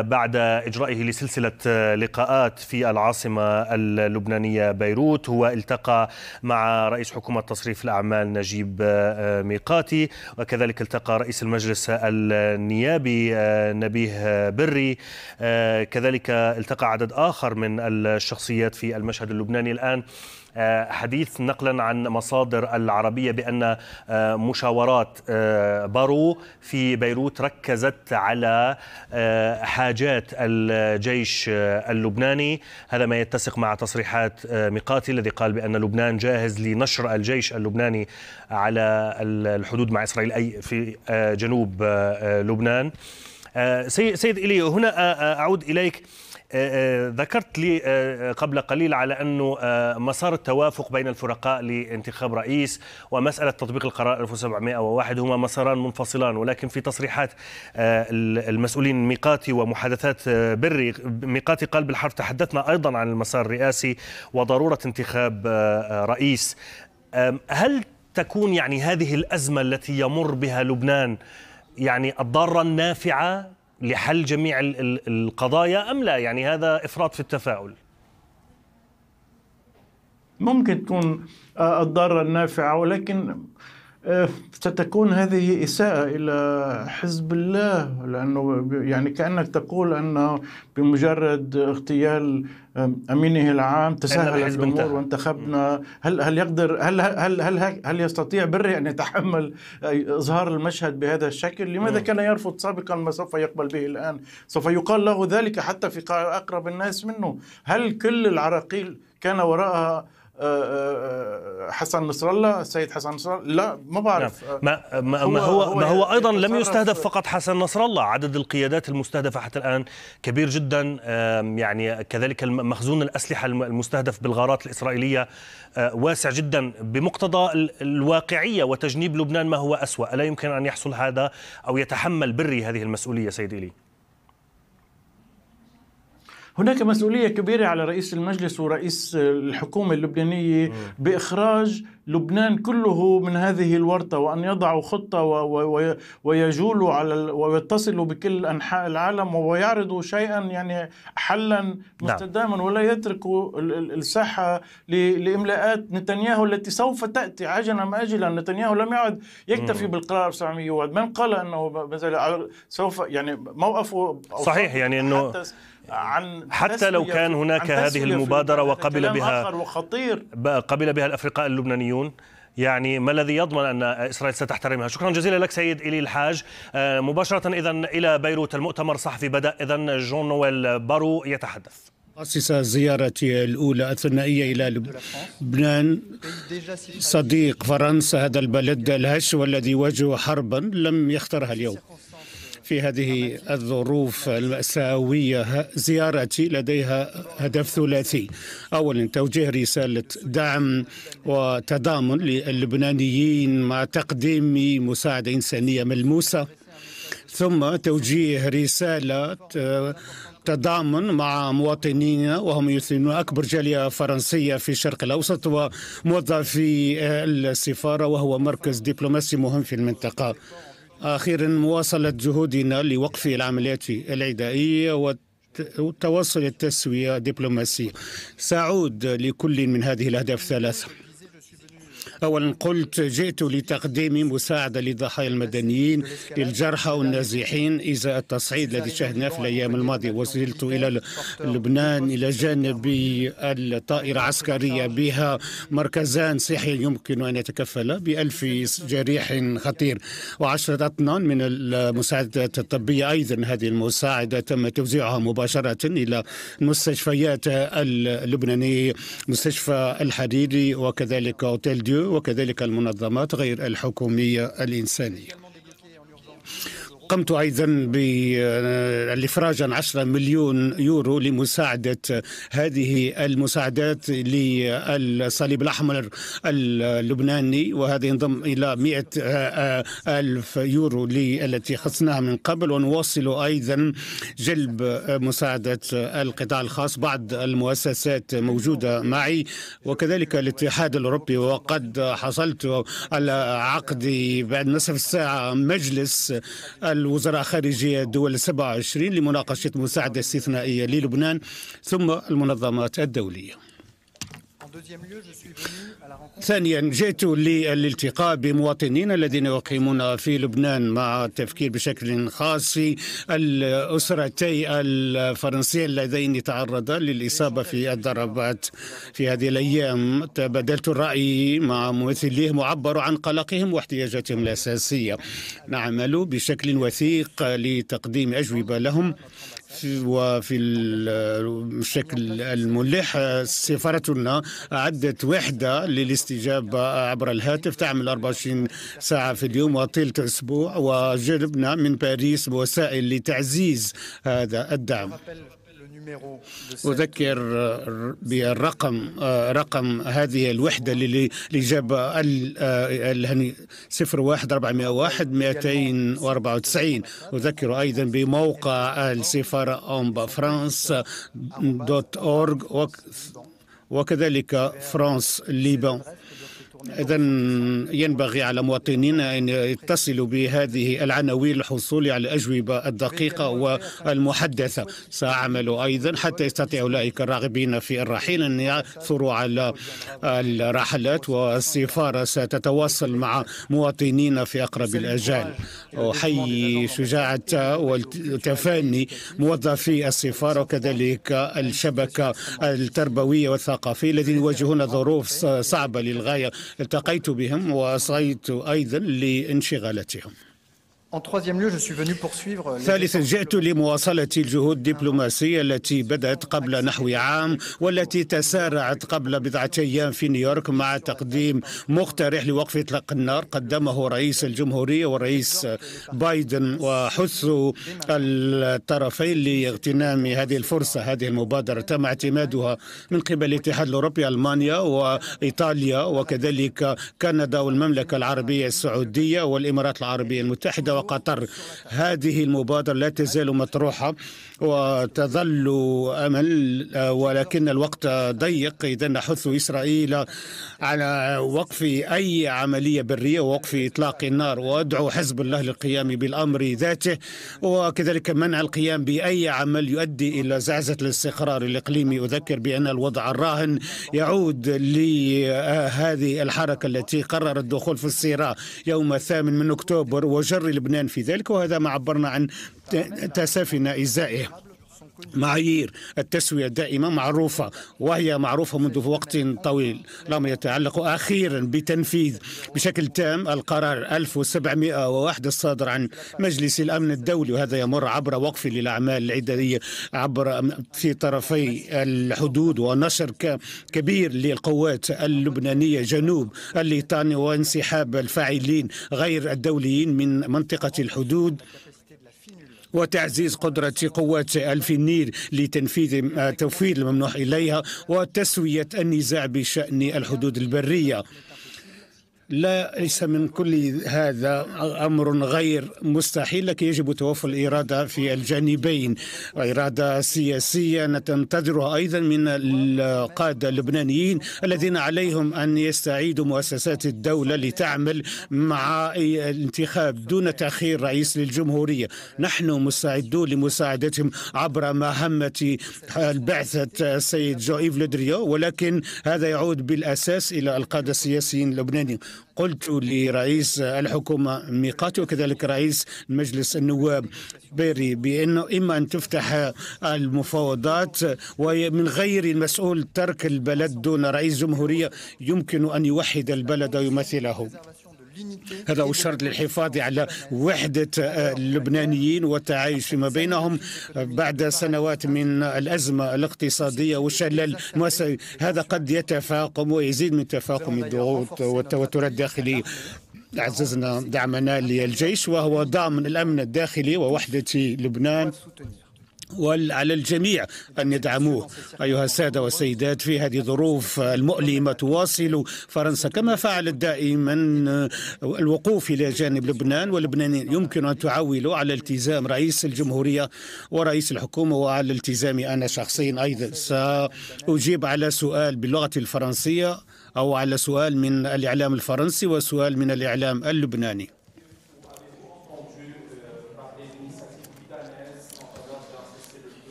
بعد إجرائه لسلسلة لقاءات في العاصمة اللبنانية بيروت هو التقى مع رئيس حكومة تصريف الأعمال نجيب ميقاتي وكذلك التقى رئيس المجلس النيابي نبيه بري كذلك التقى عدد آخر من الشخصيات في المجلس المشهد اللبناني الآن آه، حديث نقلا عن مصادر العربية بأن آه، مشاورات آه، بارو في بيروت ركزت على حاجات الجيش اللبناني هذا ما يتسق مع تصريحات ميقاتي الذي قال بأن لبنان جاهز لنشر الجيش اللبناني على الحدود مع إسرائيل أي في جنوب لبنان سيد إلي هنا أعود إليك آه، آه، ذكرت لي آه، قبل قليل على أنه مسار التوافق بين الفرقاء لانتخاب رئيس ومسألة تطبيق القرار 1701 هما مساران منفصلان ولكن في تصريحات المسؤولين ميقاتي ومحادثات بري ميقاتي قال بالحرف تحدثنا أيضا عن المسار الرئاسي وضرورة انتخاب رئيس هل تكون يعني هذه الأزمة التي يمر بها لبنان يعني الضارة النافعة لحل جميع القضايا ام لا يعني هذا افراط في التفاؤل ممكن تكون الضاره النافعه ولكن ستكون هذه إساءة إلى حزب الله لأنه يعني كأنك تقول أن بمجرد اغتيال أمينه العام تسهل الأمور وانتخبنا هل هل يقدر هل هل هل, هل يستطيع بري أن يتحمل آه، إظهار المشهد بهذا الشكل؟ لماذا كان يرفض سابقا ما سوف يقبل به الآن؟ سوف يقال له ذلك حتى في أقرب الناس منه هل كل العراقيل كان وراءها آه، آه، آه، حسن نصر الله السيد حسن نصر الله لا ما بعرف نعم. ما ما هو ما هو, هو, ما هو يعني ايضا لم يستهدف فقط حسن نصر الله عدد القيادات المستهدفه حتى الان كبير جدا يعني كذلك مخزون الاسلحه المستهدف بالغارات الاسرائيليه واسع جدا بمقتضى الواقعيه وتجنيب لبنان ما هو اسوا الا يمكن ان يحصل هذا او يتحمل بري هذه المسؤوليه سيد إلي هناك مسؤولية كبيرة على رئيس المجلس ورئيس الحكومة اللبنانية بإخراج لبنان كله من هذه الورطة وأن يضعوا خطة ويجولوا على ويتصلوا بكل أنحاء العالم ويعرضوا شيئا يعني حلا نعم. مستداما ولا يتركوا الساحة لإملاءات نتنياهو التي سوف تأتي عجلا ما أجلا نتنياهو لم يعد يكتفي بالقرار 901 من قال أنه سوف يعني موقفه صحيح يعني أنه عن حتى لو كان هناك هذه المبادرة وقبل بها وخطير قبل بها الأفرقاء اللبنانيون يعني ما الذي يضمن ان اسرائيل ستحترمها؟ شكرا جزيلا لك سيد الي الحاج آه، مباشره اذا الى بيروت المؤتمر الصحفي بدا اذا جون نويل بارو يتحدث. أسس زيارتي الأولى الثنائية إلى لبنان صديق فرنسا هذا البلد الهش والذي واجه حربا لم يخترها اليوم في هذه الظروف المأساوية زيارتي لديها هدف ثلاثي أولا توجيه رسالة دعم وتضامن للبنانيين مع تقديم مساعدة إنسانية ملموسة ثم توجيه رسالة تضامن مع مواطنين وهم يثنون أكبر جالية فرنسية في الشرق الأوسط وموظفي السفارة وهو مركز دبلوماسي مهم في المنطقة أخيرا مواصلة جهودنا لوقف العمليات العدائية والتواصل التسوية الدبلوماسية سأعود لكل من هذه الأهداف الثلاثة أولا قلت جئت لتقديم مساعدة لضحايا المدنيين للجرحى والنازحين إذا التصعيد الذي شهدناه في الأيام الماضية وصلت إلى لبنان إلى جانب الطائرة العسكرية بها مركزان صحي يمكن أن يتكفل بألف جريح خطير وعشرة أطنان من المساعدات الطبية أيضا هذه المساعدة تم توزيعها مباشرة إلى المستشفيات اللبنانية مستشفى الحريري وكذلك أوتيل ديو وكذلك المنظمات غير الحكومية الإنسانية قمت ايضا بالافراج آه، عن 10 مليون يورو لمساعده هذه المساعدات للصليب الاحمر اللبناني وهذا ينضم الى 100 آه، آه، الف يورو التي خصناها من قبل ونواصل ايضا جلب مساعده القطاع الخاص بعض المؤسسات موجوده معي وكذلك الاتحاد الاوروبي وقد حصلت على عقد بعد نصف ساعه مجلس الوزراء خارجية الدول 27 لمناقشة مساعدة استثنائية للبنان ثم المنظمات الدولية ثانيا جئت للالتقاء بمواطنين الذين يقيمون في لبنان مع التفكير بشكل خاص الأسرتي الفرنسيين اللذين تعرضا للإصابة في الضربات في هذه الأيام تبادلت الرأي مع ممثليهم وعبروا عن قلقهم واحتياجاتهم الأساسية نعمل بشكل وثيق لتقديم أجوبة لهم في وفي الشكل الملح سفارتنا أعدت وحدة للاستجابة عبر الهاتف تعمل 24 ساعة في اليوم وطيلة أسبوع وجربنا من باريس وسائل لتعزيز هذا الدعم أذكر بالرقم آه، رقم هذه الوحدة للإجابة الهني 01 401 294 أذكر أيضا بموقع السفارة أمبا فرانس دوت أورغ وكذلك فرانس ليبان إذا ينبغي على مواطنينا أن يتصلوا بهذه العناوين للحصول على الأجوبة الدقيقة والمحدثة سأعمل أيضا حتى يستطيع أولئك الراغبين في الرحيل أن يعثروا على الرحلات والسفارة ستتواصل مع مواطنينا في أقرب الأجال أحيي شجاعة والتفاني موظفي السفارة وكذلك الشبكة التربوية والثقافية الذين يواجهون ظروف صعبة للغاية التقيت بهم وأصغيت أيضا لانشغالتهم ثالثا جئت لمواصلة الجهود الدبلوماسية التي بدأت قبل نحو عام والتي تسارعت قبل بضعة أيام في نيويورك مع تقديم مقترح لوقف إطلاق النار قدمه رئيس الجمهورية والرئيس بايدن وحث الطرفين لاغتنام هذه الفرصة هذه المبادرة تم اعتمادها من قبل الاتحاد الأوروبي ألمانيا وإيطاليا وكذلك كندا والمملكة العربية السعودية والإمارات العربية المتحدة وقطر هذه المبادرة لا تزال مطروحة وتظل أمل ولكن الوقت ضيق إذا نحث إسرائيل على وقف أي عملية برية ووقف إطلاق النار وأدعو حزب الله للقيام بالأمر ذاته وكذلك منع القيام بأي عمل يؤدي إلى زعزة الاستقرار الإقليمي أذكر بأن الوضع الراهن يعود لهذه الحركة التي قررت الدخول في الصراع يوم الثامن من أكتوبر وجر لبنان في ذلك وهذا ما عبرنا عن تأسفنا إزائه معايير التسوية الدائمة معروفة وهي معروفة منذ وقت طويل لما يتعلق أخيرا بتنفيذ بشكل تام القرار 1701 الصادر عن مجلس الأمن الدولي وهذا يمر عبر وقف للأعمال العدائية عبر في طرفي الحدود ونشر كبير للقوات اللبنانية جنوب الليطاني وانسحاب الفاعلين غير الدوليين من منطقة الحدود وتعزيز قدرة قوات الفنير لتنفيذ آه، توفير الممنوح إليها وتسوية النزاع بشأن الحدود البرية لا ليس من كل هذا امر غير مستحيل لكن يجب توفر الاراده في الجانبين اراده سياسيه ننتظرها ايضا من القاده اللبنانيين الذين عليهم ان يستعيدوا مؤسسات الدوله لتعمل مع الانتخاب دون تاخير رئيس للجمهوريه نحن مستعدون لمساعدتهم عبر مهمه البعثه السيد جو ايف لودريو ولكن هذا يعود بالاساس الى القاده السياسيين اللبنانيين قلت لرئيس الحكومة ميقات وكذلك رئيس مجلس النواب بيري بأنه إما أن تفتح المفاوضات ومن غير المسؤول ترك البلد دون رئيس جمهورية يمكن أن يوحد البلد ويمثله هذا هو الشرط للحفاظ على وحدة آه، اللبنانيين والتعايش فيما بينهم بعد سنوات من الأزمة الاقتصادية والشلل هذا قد يتفاقم ويزيد من تفاقم الضغوط والتوترات الداخلية عززنا دعمنا للجيش وهو ضامن الأمن الداخلي ووحدة لبنان وعلى الجميع أن يدعموه أيها السادة والسيدات في هذه الظروف المؤلمة تواصل فرنسا كما فعلت دائما الوقوف إلى جانب لبنان ولبنانيين يمكن أن تعولوا على التزام رئيس الجمهورية ورئيس الحكومة وعلى التزامي أنا شخصيا أيضا سأجيب على سؤال باللغة الفرنسية أو على سؤال من الإعلام الفرنسي وسؤال من الإعلام اللبناني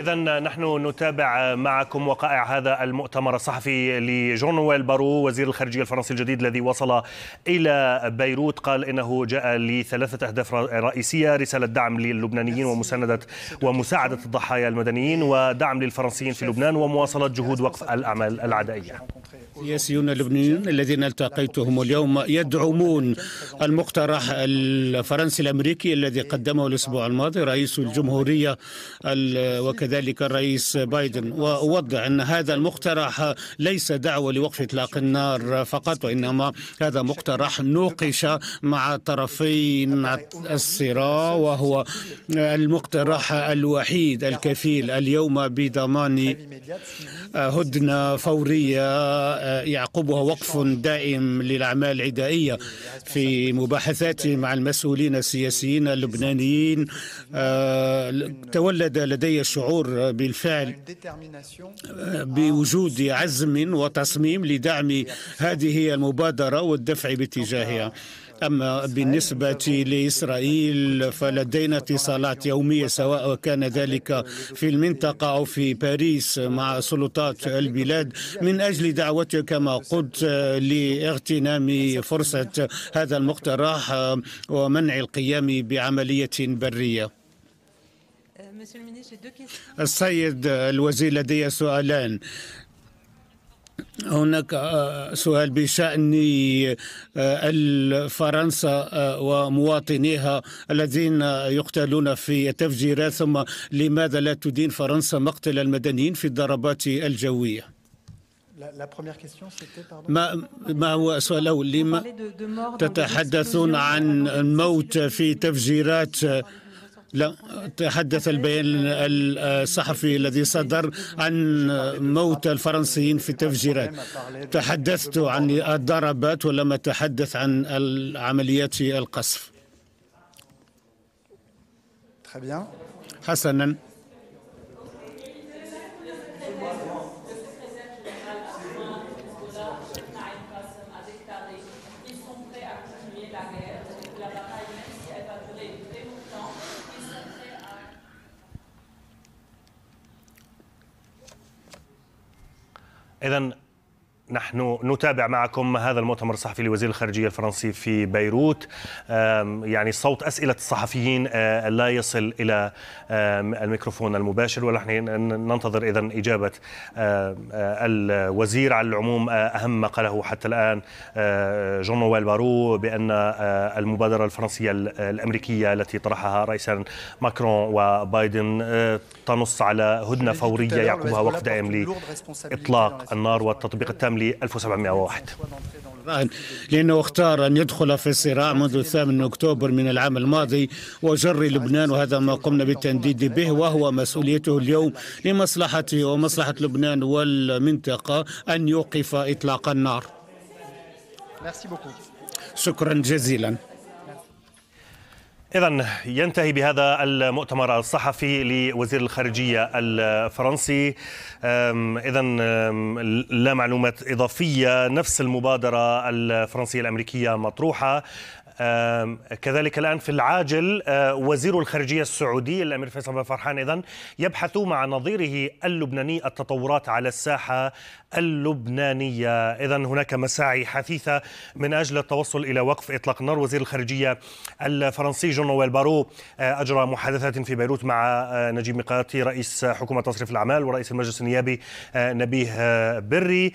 إذا نحن نتابع معكم وقائع هذا المؤتمر الصحفي لجونويل بارو وزير الخارجية الفرنسي الجديد الذي وصل إلى بيروت قال إنه جاء لثلاثة أهداف رئيسية رسالة دعم للبنانيين ومساندة ومساعدة الضحايا المدنيين ودعم للفرنسيين في لبنان ومواصلة جهود وقف الأعمال العدائية السياسيون اللبنانيين الذين التقيتهم اليوم يدعمون المقترح الفرنسي الأمريكي الذي قدمه الأسبوع الماضي رئيس الجمهورية الوكالة كذلك الرئيس بايدن وأوضح أن هذا المقترح ليس دعوة لوقف إطلاق النار فقط وإنما هذا مقترح نوقش مع طرفين الصراع وهو المقترح الوحيد الكفيل اليوم بضمان هدنة فورية يعقبها وقف دائم للأعمال العدائية في مباحثاتي مع المسؤولين السياسيين اللبنانيين آه، تولد لدي الشعور الشعور بالفعل آه، بوجود عزم وتصميم لدعم هذه المبادرة والدفع باتجاهها أما بالنسبة لإسرائيل فلدينا اتصالات يومية سواء كان ذلك في المنطقة أو في باريس مع سلطات البلاد من أجل دعوته كما قلت آه، لاغتنام فرصة هذا المقترح آه، ومنع القيام بعملية برية السيد الوزير لدي سؤالان هناك آه، سؤال بشأن آه، فرنسا آه، ومواطنيها الذين يقتلون في التفجيرات ثم لماذا لا تدين فرنسا مقتل المدنيين في الضربات الجوية ما ما هو سؤاله لما تتحدثون عن الموت في تفجيرات لا تحدث البيان الصحفي الذي صدر عن موت الفرنسيين في التفجيرات تحدثت عن الضربات ولم أتحدث عن عمليات القصف حسنا Then. نحن نتابع معكم هذا المؤتمر الصحفي لوزير الخارجية الفرنسي في بيروت يعني صوت أسئلة الصحفيين آه، لا يصل إلى الميكروفون المباشر ونحن ننتظر إذا إجابة آه، الوزير على العموم آه، أهم ما قاله حتى الآن جون نويل بارو بأن المبادرة الفرنسية الأمريكية التي طرحها رئيسا ماكرون وبايدن تنص على هدنة فورية يعقبها وقف دائم لإطلاق النار والتطبيق التام ل 1701 لأنه اختار أن يدخل في الصراع منذ 8 أكتوبر من العام الماضي وجر لبنان وهذا ما قمنا بالتنديد به وهو مسؤوليته اليوم لمصلحته ومصلحة لبنان والمنطقة أن يوقف إطلاق النار شكرا جزيلا إذا ينتهي بهذا المؤتمر الصحفي لوزير الخارجية الفرنسي إذا لا معلومات إضافية نفس المبادرة الفرنسية الأمريكية مطروحة كذلك الآن في العاجل وزير الخارجية السعودي الأمير فيصل بن فرحان إذن يبحث مع نظيره اللبناني التطورات على الساحة اللبنانية إذا هناك مساعي حثيثة من أجل التوصل إلى وقف إطلاق النار وزير الخارجية الفرنسي جون نويل بارو آه، أجرى محادثات في بيروت مع آه، نجيب ميقاتي رئيس حكومة تصريف الأعمال ورئيس المجلس النيابي آه، نبيه بري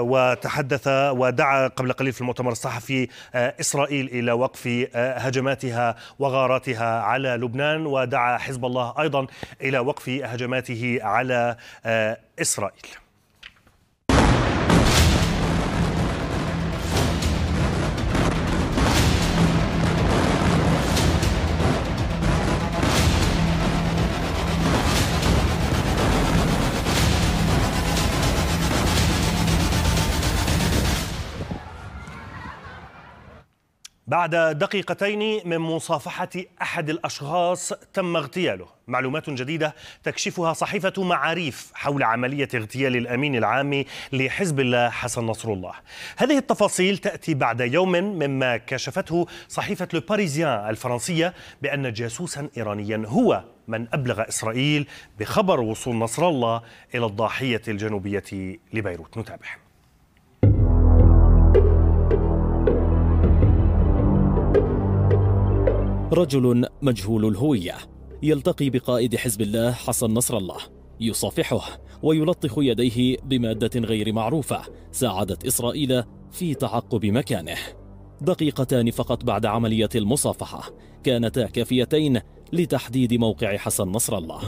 وتحدث ودعا قبل قليل في المؤتمر الصحفي إسرائيل إلى وقف هجماتها وغاراتها على لبنان ودعا حزب الله أيضا إلى وقف هجماته على إسرائيل بعد دقيقتين من مصافحة أحد الأشخاص تم اغتياله معلومات جديدة تكشفها صحيفة معاريف حول عملية اغتيال الأمين العام لحزب الله حسن نصر الله هذه التفاصيل تأتي بعد يوم مما كشفته صحيفة لو باريزيان الفرنسية بأن جاسوسا إيرانيا هو من أبلغ إسرائيل بخبر وصول نصر الله إلى الضاحية الجنوبية لبيروت نتابع رجل مجهول الهويه يلتقي بقائد حزب الله حسن نصر الله يصافحه ويلطخ يديه بماده غير معروفه ساعدت اسرائيل في تعقب مكانه دقيقتان فقط بعد عمليه المصافحه كانتا كافيتين لتحديد موقع حسن نصر الله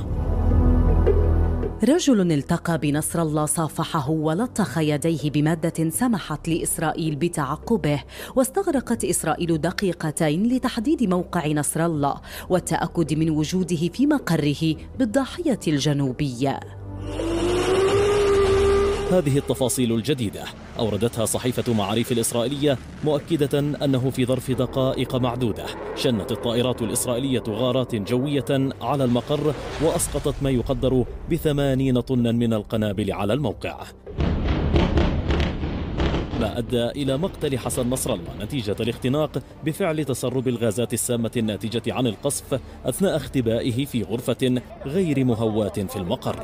رجل التقى بنصر الله صافحه ولطخ يديه بمادة سمحت لإسرائيل بتعقبه واستغرقت إسرائيل دقيقتين لتحديد موقع نصر الله والتأكد من وجوده في مقره بالضاحية الجنوبية هذه التفاصيل الجديدة أوردتها صحيفة معاريف الإسرائيلية مؤكدة أنه في ظرف دقائق معدودة شنت الطائرات الإسرائيلية غارات جوية على المقر وأسقطت ما يقدر بثمانين طنا من القنابل على الموقع ما أدى إلى مقتل حسن نصر الله نتيجة الاختناق بفعل تسرب الغازات السامة الناتجة عن القصف أثناء اختبائه في غرفة غير مهواة في المقر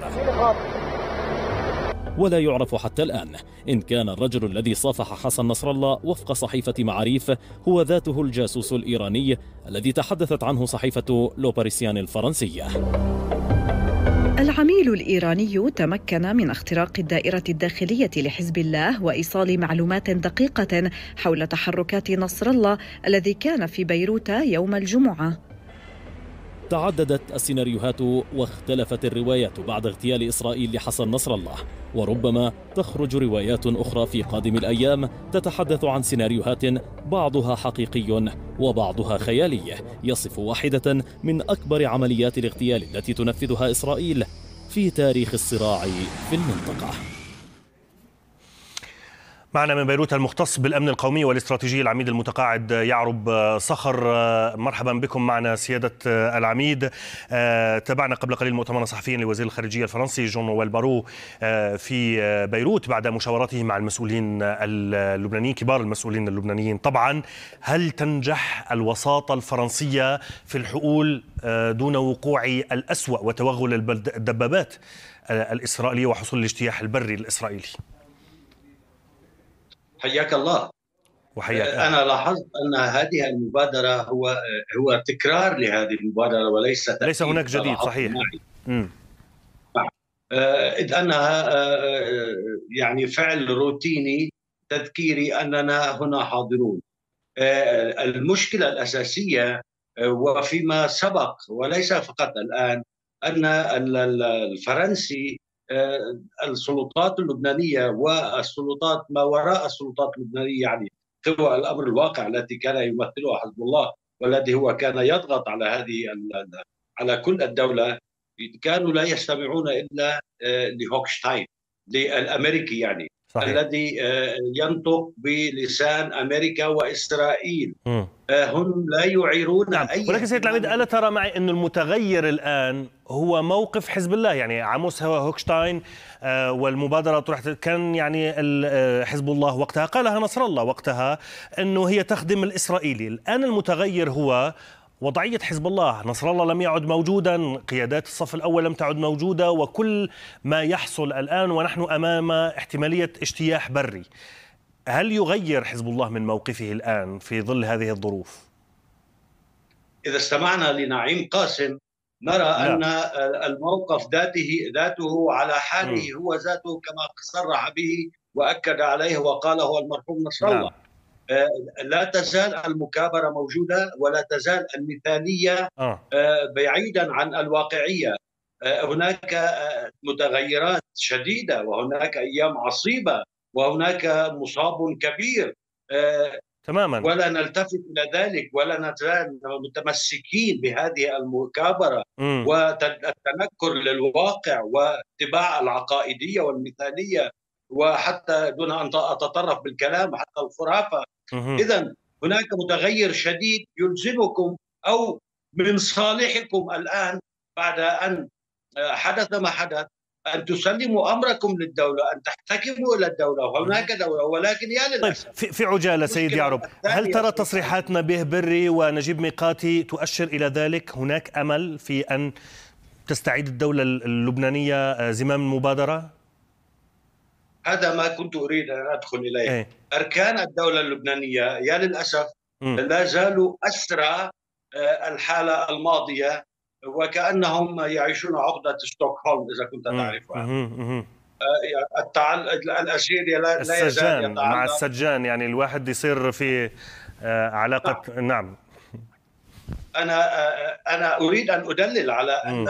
ولا يعرف حتى الآن إن كان الرجل الذي صافح حسن نصر الله وفق صحيفة معاريف هو ذاته الجاسوس الإيراني الذي تحدثت عنه صحيفة لوباريسيان الفرنسية العميل الايراني تمكن من اختراق الدائره الداخليه لحزب الله وايصال معلومات دقيقه حول تحركات نصر الله الذي كان في بيروت يوم الجمعه تعددت السيناريوهات واختلفت الروايات بعد اغتيال إسرائيل لحسن نصر الله وربما تخرج روايات أخرى في قادم الأيام تتحدث عن سيناريوهات بعضها حقيقي وبعضها خيالي يصف واحدة من أكبر عمليات الاغتيال التي تنفذها إسرائيل في تاريخ الصراع في المنطقة معنا من بيروت المختص بالامن القومي والاستراتيجي العميد المتقاعد يعرب صخر مرحبا بكم معنا سياده العميد آه، تابعنا قبل قليل مؤتمرا صحفيا لوزير الخارجيه الفرنسي جون نويل بارو آه، في بيروت بعد مشاورته مع المسؤولين اللبنانيين كبار المسؤولين اللبنانيين طبعا هل تنجح الوساطه الفرنسيه في الحقول آه، دون وقوع الاسوا وتوغل الدبابات الاسرائيليه وحصول الاجتياح البري الاسرائيلي حياك الله وحياك آه، انا لاحظت ان هذه المبادره هو هو تكرار لهذه المبادره وليس ليس هناك جديد صحيح آه، اذ انها آه، يعني فعل روتيني تذكيري اننا هنا حاضرون المشكله الاساسيه وفيما سبق وليس فقط الان ان الفرنسي آه، السلطات اللبنانيه والسلطات ما وراء السلطات اللبنانيه يعني قوى الامر الواقع التي كان يمثلها حزب الله والذي هو كان يضغط على هذه على كل الدوله كانوا لا يستمعون الا آه، لهوكشتاين للامريكي يعني صحيح. الذي آه، ينطق بلسان امريكا واسرائيل م. آه، هم لا يعيرون نعم. اي ولكن سيد العميد الا ترى معي انه المتغير الان هو موقف حزب الله يعني عموس هوكشتاين آه، والمبادره طرحت كان يعني حزب الله وقتها قالها نصر الله وقتها انه هي تخدم الاسرائيلي الان المتغير هو وضعية حزب الله نصر الله لم يعد موجودا قيادات الصف الأول لم تعد موجودة وكل ما يحصل الآن ونحن أمام احتمالية اجتياح بري هل يغير حزب الله من موقفه الآن في ظل هذه الظروف؟ إذا استمعنا لنعيم قاسم نرى نعم. أن الموقف ذاته ذاته على حاله هو ذاته كما صرح به وأكد عليه وقاله المرحوم نصر الله نعم. آه، لا تزال المكابره موجوده ولا تزال المثاليه آه. آه، بعيدا عن الواقعيه هناك متغيرات شديده وهناك ايام عصيبه وهناك مصاب كبير تماما ولا نلتفت الى ذلك ولا نزال متمسكين بهذه المكابره والتنكر للواقع واتباع العقائديه والمثاليه وحتى دون ان اتطرف بالكلام حتى الخرافه اذا هناك متغير شديد يلزمكم او من صالحكم الان بعد ان آه، حدث ما حدث ان تسلموا امركم للدوله ان تحتكموا الى الدوله وهناك دوله ولكن يا للاسف طيب في عجاله سيد يعرب هل ترى تصريحات نبيه بري ونجيب ميقاتي تؤشر الى ذلك هناك امل في ان تستعيد الدوله اللبنانيه آه، زمام المبادره هذا ما كنت اريد ان ادخل اليه أي. اركان الدوله اللبنانيه يا للاسف م. لا زالوا اسرى آه، الحاله الماضيه وكانهم يعيشون عقده ستوكهولم اذا كنت تعرفها آه، التعل... الاسير لا, لا يزال مع السجان يعني الواحد يصير في آه، علاقه نعم, نعم. انا انا اريد ان ادلل على ان م.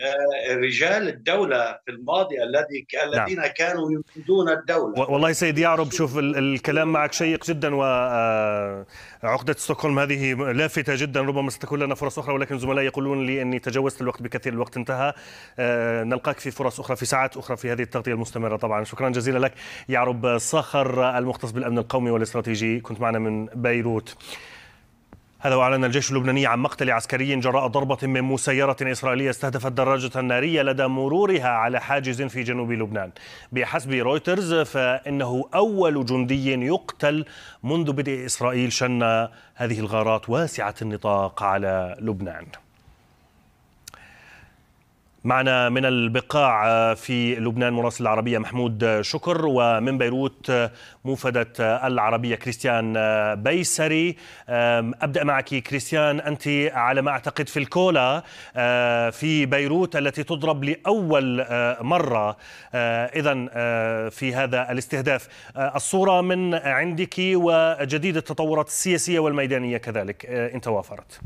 آه، رجال الدولة في الماضي الذي نعم. الذين نعم. كانوا يفيدون الدولة والله سيد يعرب شوف الكلام معك شيق جدا وعقدة آه، ستوكهولم هذه لافتة جدا ربما ستكون لنا فرص أخرى ولكن زملائي يقولون لي أني تجاوزت الوقت بكثير الوقت انتهى آه، نلقاك في فرص أخرى في ساعات أخرى في هذه التغطية المستمرة طبعا شكرا جزيلا لك يعرب صخر المختص بالأمن القومي والاستراتيجي كنت معنا من بيروت هذا وأعلن الجيش اللبناني عن مقتل عسكري جراء ضربة من مسيرة إسرائيلية استهدفت دراجة نارية لدى مرورها على حاجز في جنوب لبنان بحسب رويترز فإنه أول جندي يقتل منذ بدء إسرائيل شن هذه الغارات واسعة النطاق على لبنان معنا من البقاع آه، في لبنان مراسل العربية محمود آه، شكر ومن بيروت آه، موفدة العربية كريستيان بيسري أبدأ معك كريستيان أنت على ما أعتقد في الكولا في بيروت التي تضرب لأول مرة إذا في هذا الاستهداف الصورة من عندك وجديد التطورات السياسية والميدانية كذلك إن توافرت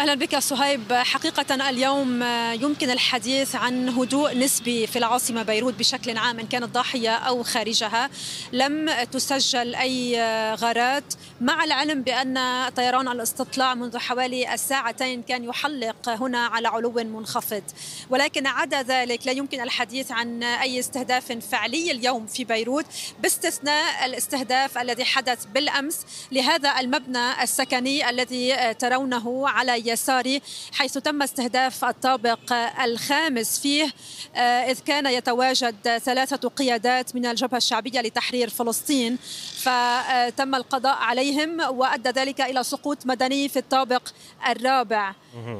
اهلا بك صهيب حقيقه اليوم يمكن الحديث عن هدوء نسبي في العاصمه بيروت بشكل عام ان كانت ضاحيه او خارجها لم تسجل اي غارات مع العلم بان طيران الاستطلاع منذ حوالي الساعتين كان يحلق هنا على علو منخفض ولكن عدا ذلك لا يمكن الحديث عن اي استهداف فعلي اليوم في بيروت باستثناء الاستهداف الذي حدث بالامس لهذا المبنى السكني الذي ترونه على اليساري حيث تم استهداف الطابق الخامس فيه آه، إذ كان يتواجد ثلاثة قيادات من الجبهة الشعبية لتحرير فلسطين فتم القضاء عليهم وأدى ذلك إلى سقوط مدني في الطابق الرابع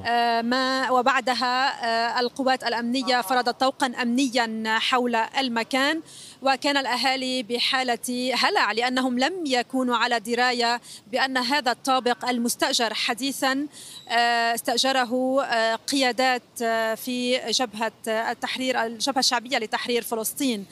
آه، ما وبعدها آه، القوات الأمنية فرضت طوقا أمنيا حول المكان وكان الأهالي بحالة هلع لأنهم لم يكونوا على دراية بأن هذا الطابق المستأجر حديثا آه، استأجره قيادات في جبهة التحرير الجبهة الشعبية لتحرير فلسطين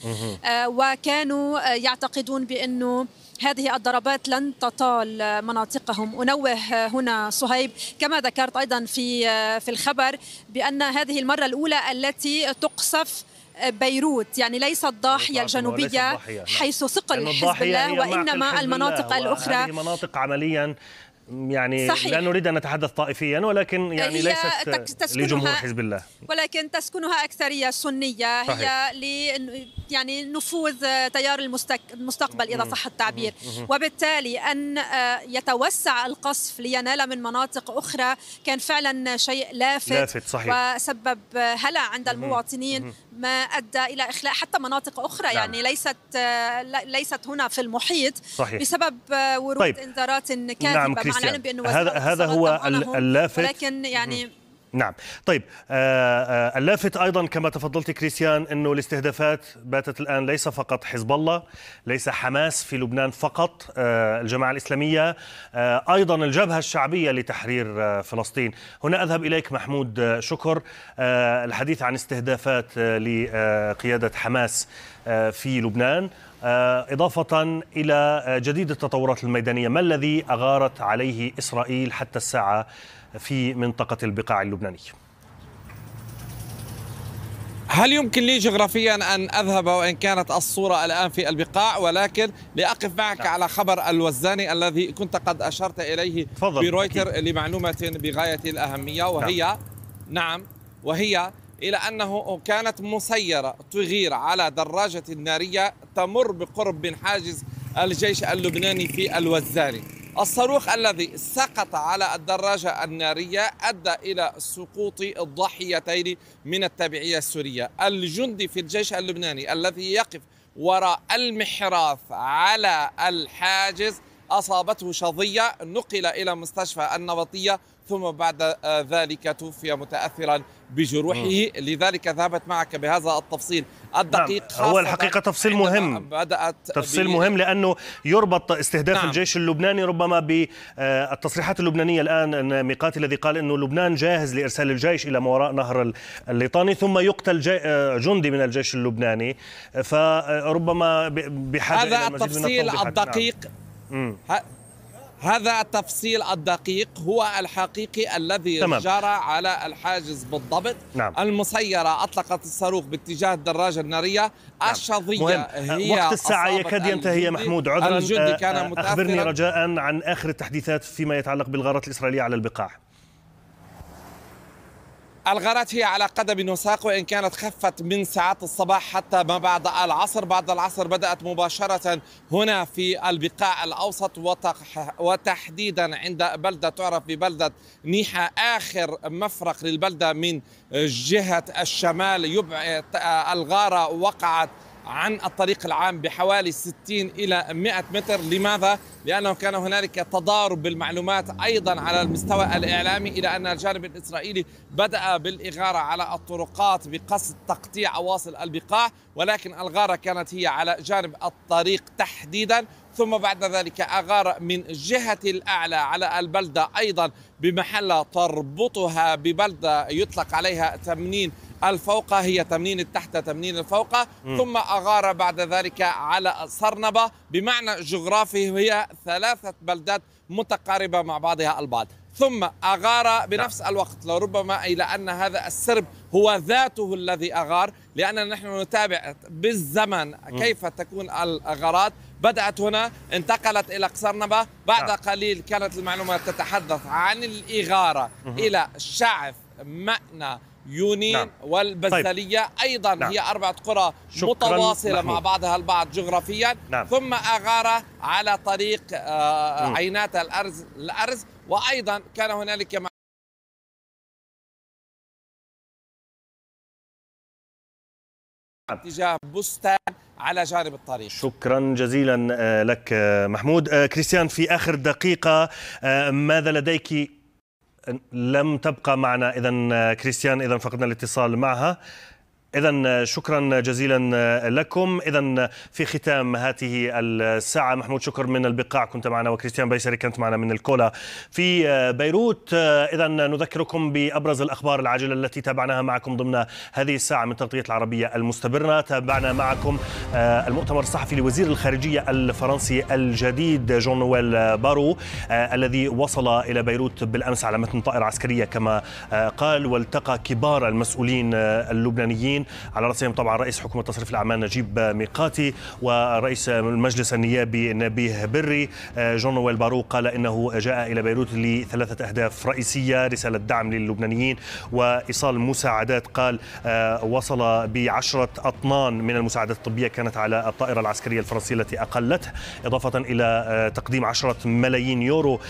وكانوا يعتقدون بأنه هذه الضربات لن تطال مناطقهم انوه هنا صهيب كما ذكرت ايضا في في الخبر بان هذه المره الاولى التي تقصف بيروت يعني ليس الضاحية الجنوبية نعم. حيث ثقل حزب الله وإنما المناطق الأخرى هذه مناطق عمليا يعني صحيح. لا نريد ان نتحدث طائفيا ولكن يعني ليست لجمهور حزب الله ولكن تسكنها اكثريه سنيه صحيح. هي ل يعني نفوذ تيار المستقبل اذا صح التعبير وبالتالي ان آه، يتوسع القصف لينال من مناطق اخرى كان فعلا شيء لافت, لافت صحيح. وسبب هلع عند المواطنين ما ادى الى اخلاء حتى مناطق اخرى نعم. يعني ليست آه، ليست هنا في المحيط صحيح. بسبب آه، ورود طيب. انذارات كاذبه نعم مع العلم بانه هذا هذا هو اللافت ولكن يعني م. نعم طيب آه، آه، اللافت ايضا كما تفضلت كريستيان انه الاستهدافات باتت الان ليس فقط حزب الله ليس حماس في لبنان فقط آه، الجماعه الاسلاميه ايضا الجبهه الشعبيه لتحرير فلسطين هنا اذهب اليك محمود شكر الحديث عن استهدافات لقياده حماس في لبنان إضافة إلى جديد التطورات الميدانية ما الذي أغارت عليه إسرائيل حتى الساعة في منطقة البقاع اللبناني هل يمكن لي جغرافيا أن أذهب وإن كانت الصورة الآن في البقاع ولكن لأقف معك نعم. على خبر الوزاني الذي كنت قد أشرت إليه فضل. برويتر أكيد. لمعلومة بغاية الأهمية نعم. وهي نعم, نعم وهي إلى أنه كانت مسيرة تغير على دراجة نارية تمر بقرب من حاجز الجيش اللبناني في الوزاني الصاروخ الذي سقط على الدراجة النارية أدى إلى سقوط الضحيتين من التابعية السورية الجندي في الجيش اللبناني الذي يقف وراء المحراث على الحاجز أصابته شظية نقل إلى مستشفى النبطية ثم بعد آه، ذلك توفي متاثرا بجروحه مم. لذلك ذهبت معك بهذا التفصيل الدقيق نعم. هو الحقيقه تفصيل مهم بدات تفصيل ب... مهم لانه يربط استهداف نعم. الجيش اللبناني ربما بالتصريحات آه، اللبنانيه الان ميقاتي الذي قال انه لبنان جاهز لارسال الجيش الى ما وراء نهر الليطاني ثم يقتل جي... آه، جندي من الجيش اللبناني فربما بحاجه هذا التفصيل نعم. الدقيق نعم. هذا التفصيل الدقيق هو الحقيقي الذي تمام. جرى على الحاجز بالضبط نعم. المسيرة أطلقت الصاروخ باتجاه الدراجة النارية نعم. الشظية مهم. هي وقت الساعة يكاد ينتهي يا محمود عذرا آه، أخبرني رجاء عن آخر التحديثات فيما يتعلق بالغارات الإسرائيلية على البقاع الغارات هي على قدم وساق وإن كانت خفت من ساعات الصباح حتى ما بعد العصر بعد العصر بدأت مباشرة هنا في البقاع الأوسط وتحديدا عند بلدة تعرف ببلدة نيحة آخر مفرق للبلدة من جهة الشمال يبعد الغارة وقعت عن الطريق العام بحوالي 60 إلى 100 متر لماذا؟ لأنه كان هنالك تضارب بالمعلومات أيضا على المستوى الإعلامي إلى أن الجانب الإسرائيلي بدأ بالإغارة على الطرقات بقصد تقطيع اواصل البقاع ولكن الغارة كانت هي على جانب الطريق تحديدا ثم بعد ذلك أغار من جهة الأعلى على البلدة أيضا بمحلة تربطها ببلدة يطلق عليها تمنين الفوق هي تمنين التحت تمنين الفوق م. ثم أغار بعد ذلك على صرنبة بمعنى جغرافي هي ثلاثة بلدات متقاربة مع بعضها البعض ثم أغار بنفس نعم. الوقت لربما إلى أن هذا السرب هو ذاته الذي أغار لأننا نحن نتابع بالزمن كيف تكون الأغارات بدأت هنا انتقلت إلى قصرنبة بعد نعم. قليل كانت المعلومات تتحدث عن الإغارة إلى شعف مأنى يونين نعم. والبزاليه طيب. أيضا نعم. هي أربعة قرى متواصلة محمود. مع بعضها البعض جغرافيا نعم. ثم أغارة على طريق آه عينات الأرز الأرز وأيضا كان هنالك نعم. اتجاه بستان على جانب الطريق شكرا جزيلا آه، لك آه، محمود آه، كريستيان في آخر دقيقة ماذا لديك لم تبقى معنا اذا آه، كريستيان اذا فقدنا الاتصال معها إذا شكرا جزيلا لكم، إذا في ختام هذه الساعة محمود شكر من البقاع كنت معنا وكريستيان بيسري كانت معنا من الكولا في بيروت، إذا نذكركم بأبرز الأخبار العاجلة التي تابعناها معكم ضمن هذه الساعة من تغطية العربية المستبرة، تابعنا معكم آه، المؤتمر الصحفي لوزير الخارجية الفرنسي الجديد جون نويل بارو آه، الذي وصل إلى بيروت بالأمس على متن طائرة عسكرية كما آه، قال والتقى كبار المسؤولين اللبنانيين المسؤولين على رأسهم طبعا رئيس حكومة تصريف الأعمال نجيب ميقاتي ورئيس المجلس النيابي نبيه بري آه، جون نويل بارو قال إنه جاء إلى بيروت لثلاثة أهداف رئيسية رسالة دعم للبنانيين وإيصال مساعدات قال آه، وصل بعشرة أطنان من المساعدات الطبية كانت على الطائرة العسكرية الفرنسية التي أقلته إضافة إلى آه، تقديم عشرة ملايين يورو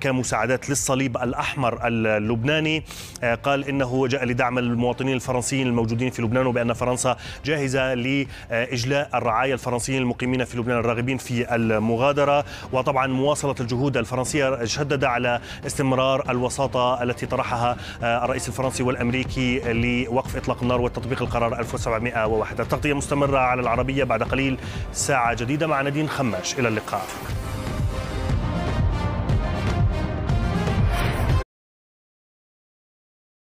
كمساعدات للصليب الأحمر اللبناني قال إنه جاء لدعم المواطنين الفرنسيين الموجودين في لبنان لبنان وبأن فرنسا جاهزة لإجلاء الرعايا الفرنسيين المقيمين في لبنان الراغبين في المغادرة وطبعا مواصلة الجهود الفرنسية شدد على استمرار الوساطة التي طرحها آه، الرئيس الفرنسي والأمريكي لوقف إطلاق النار وتطبيق القرار 1701 التغطية مستمرة على العربية بعد قليل ساعة جديدة مع نادين خماش إلى اللقاء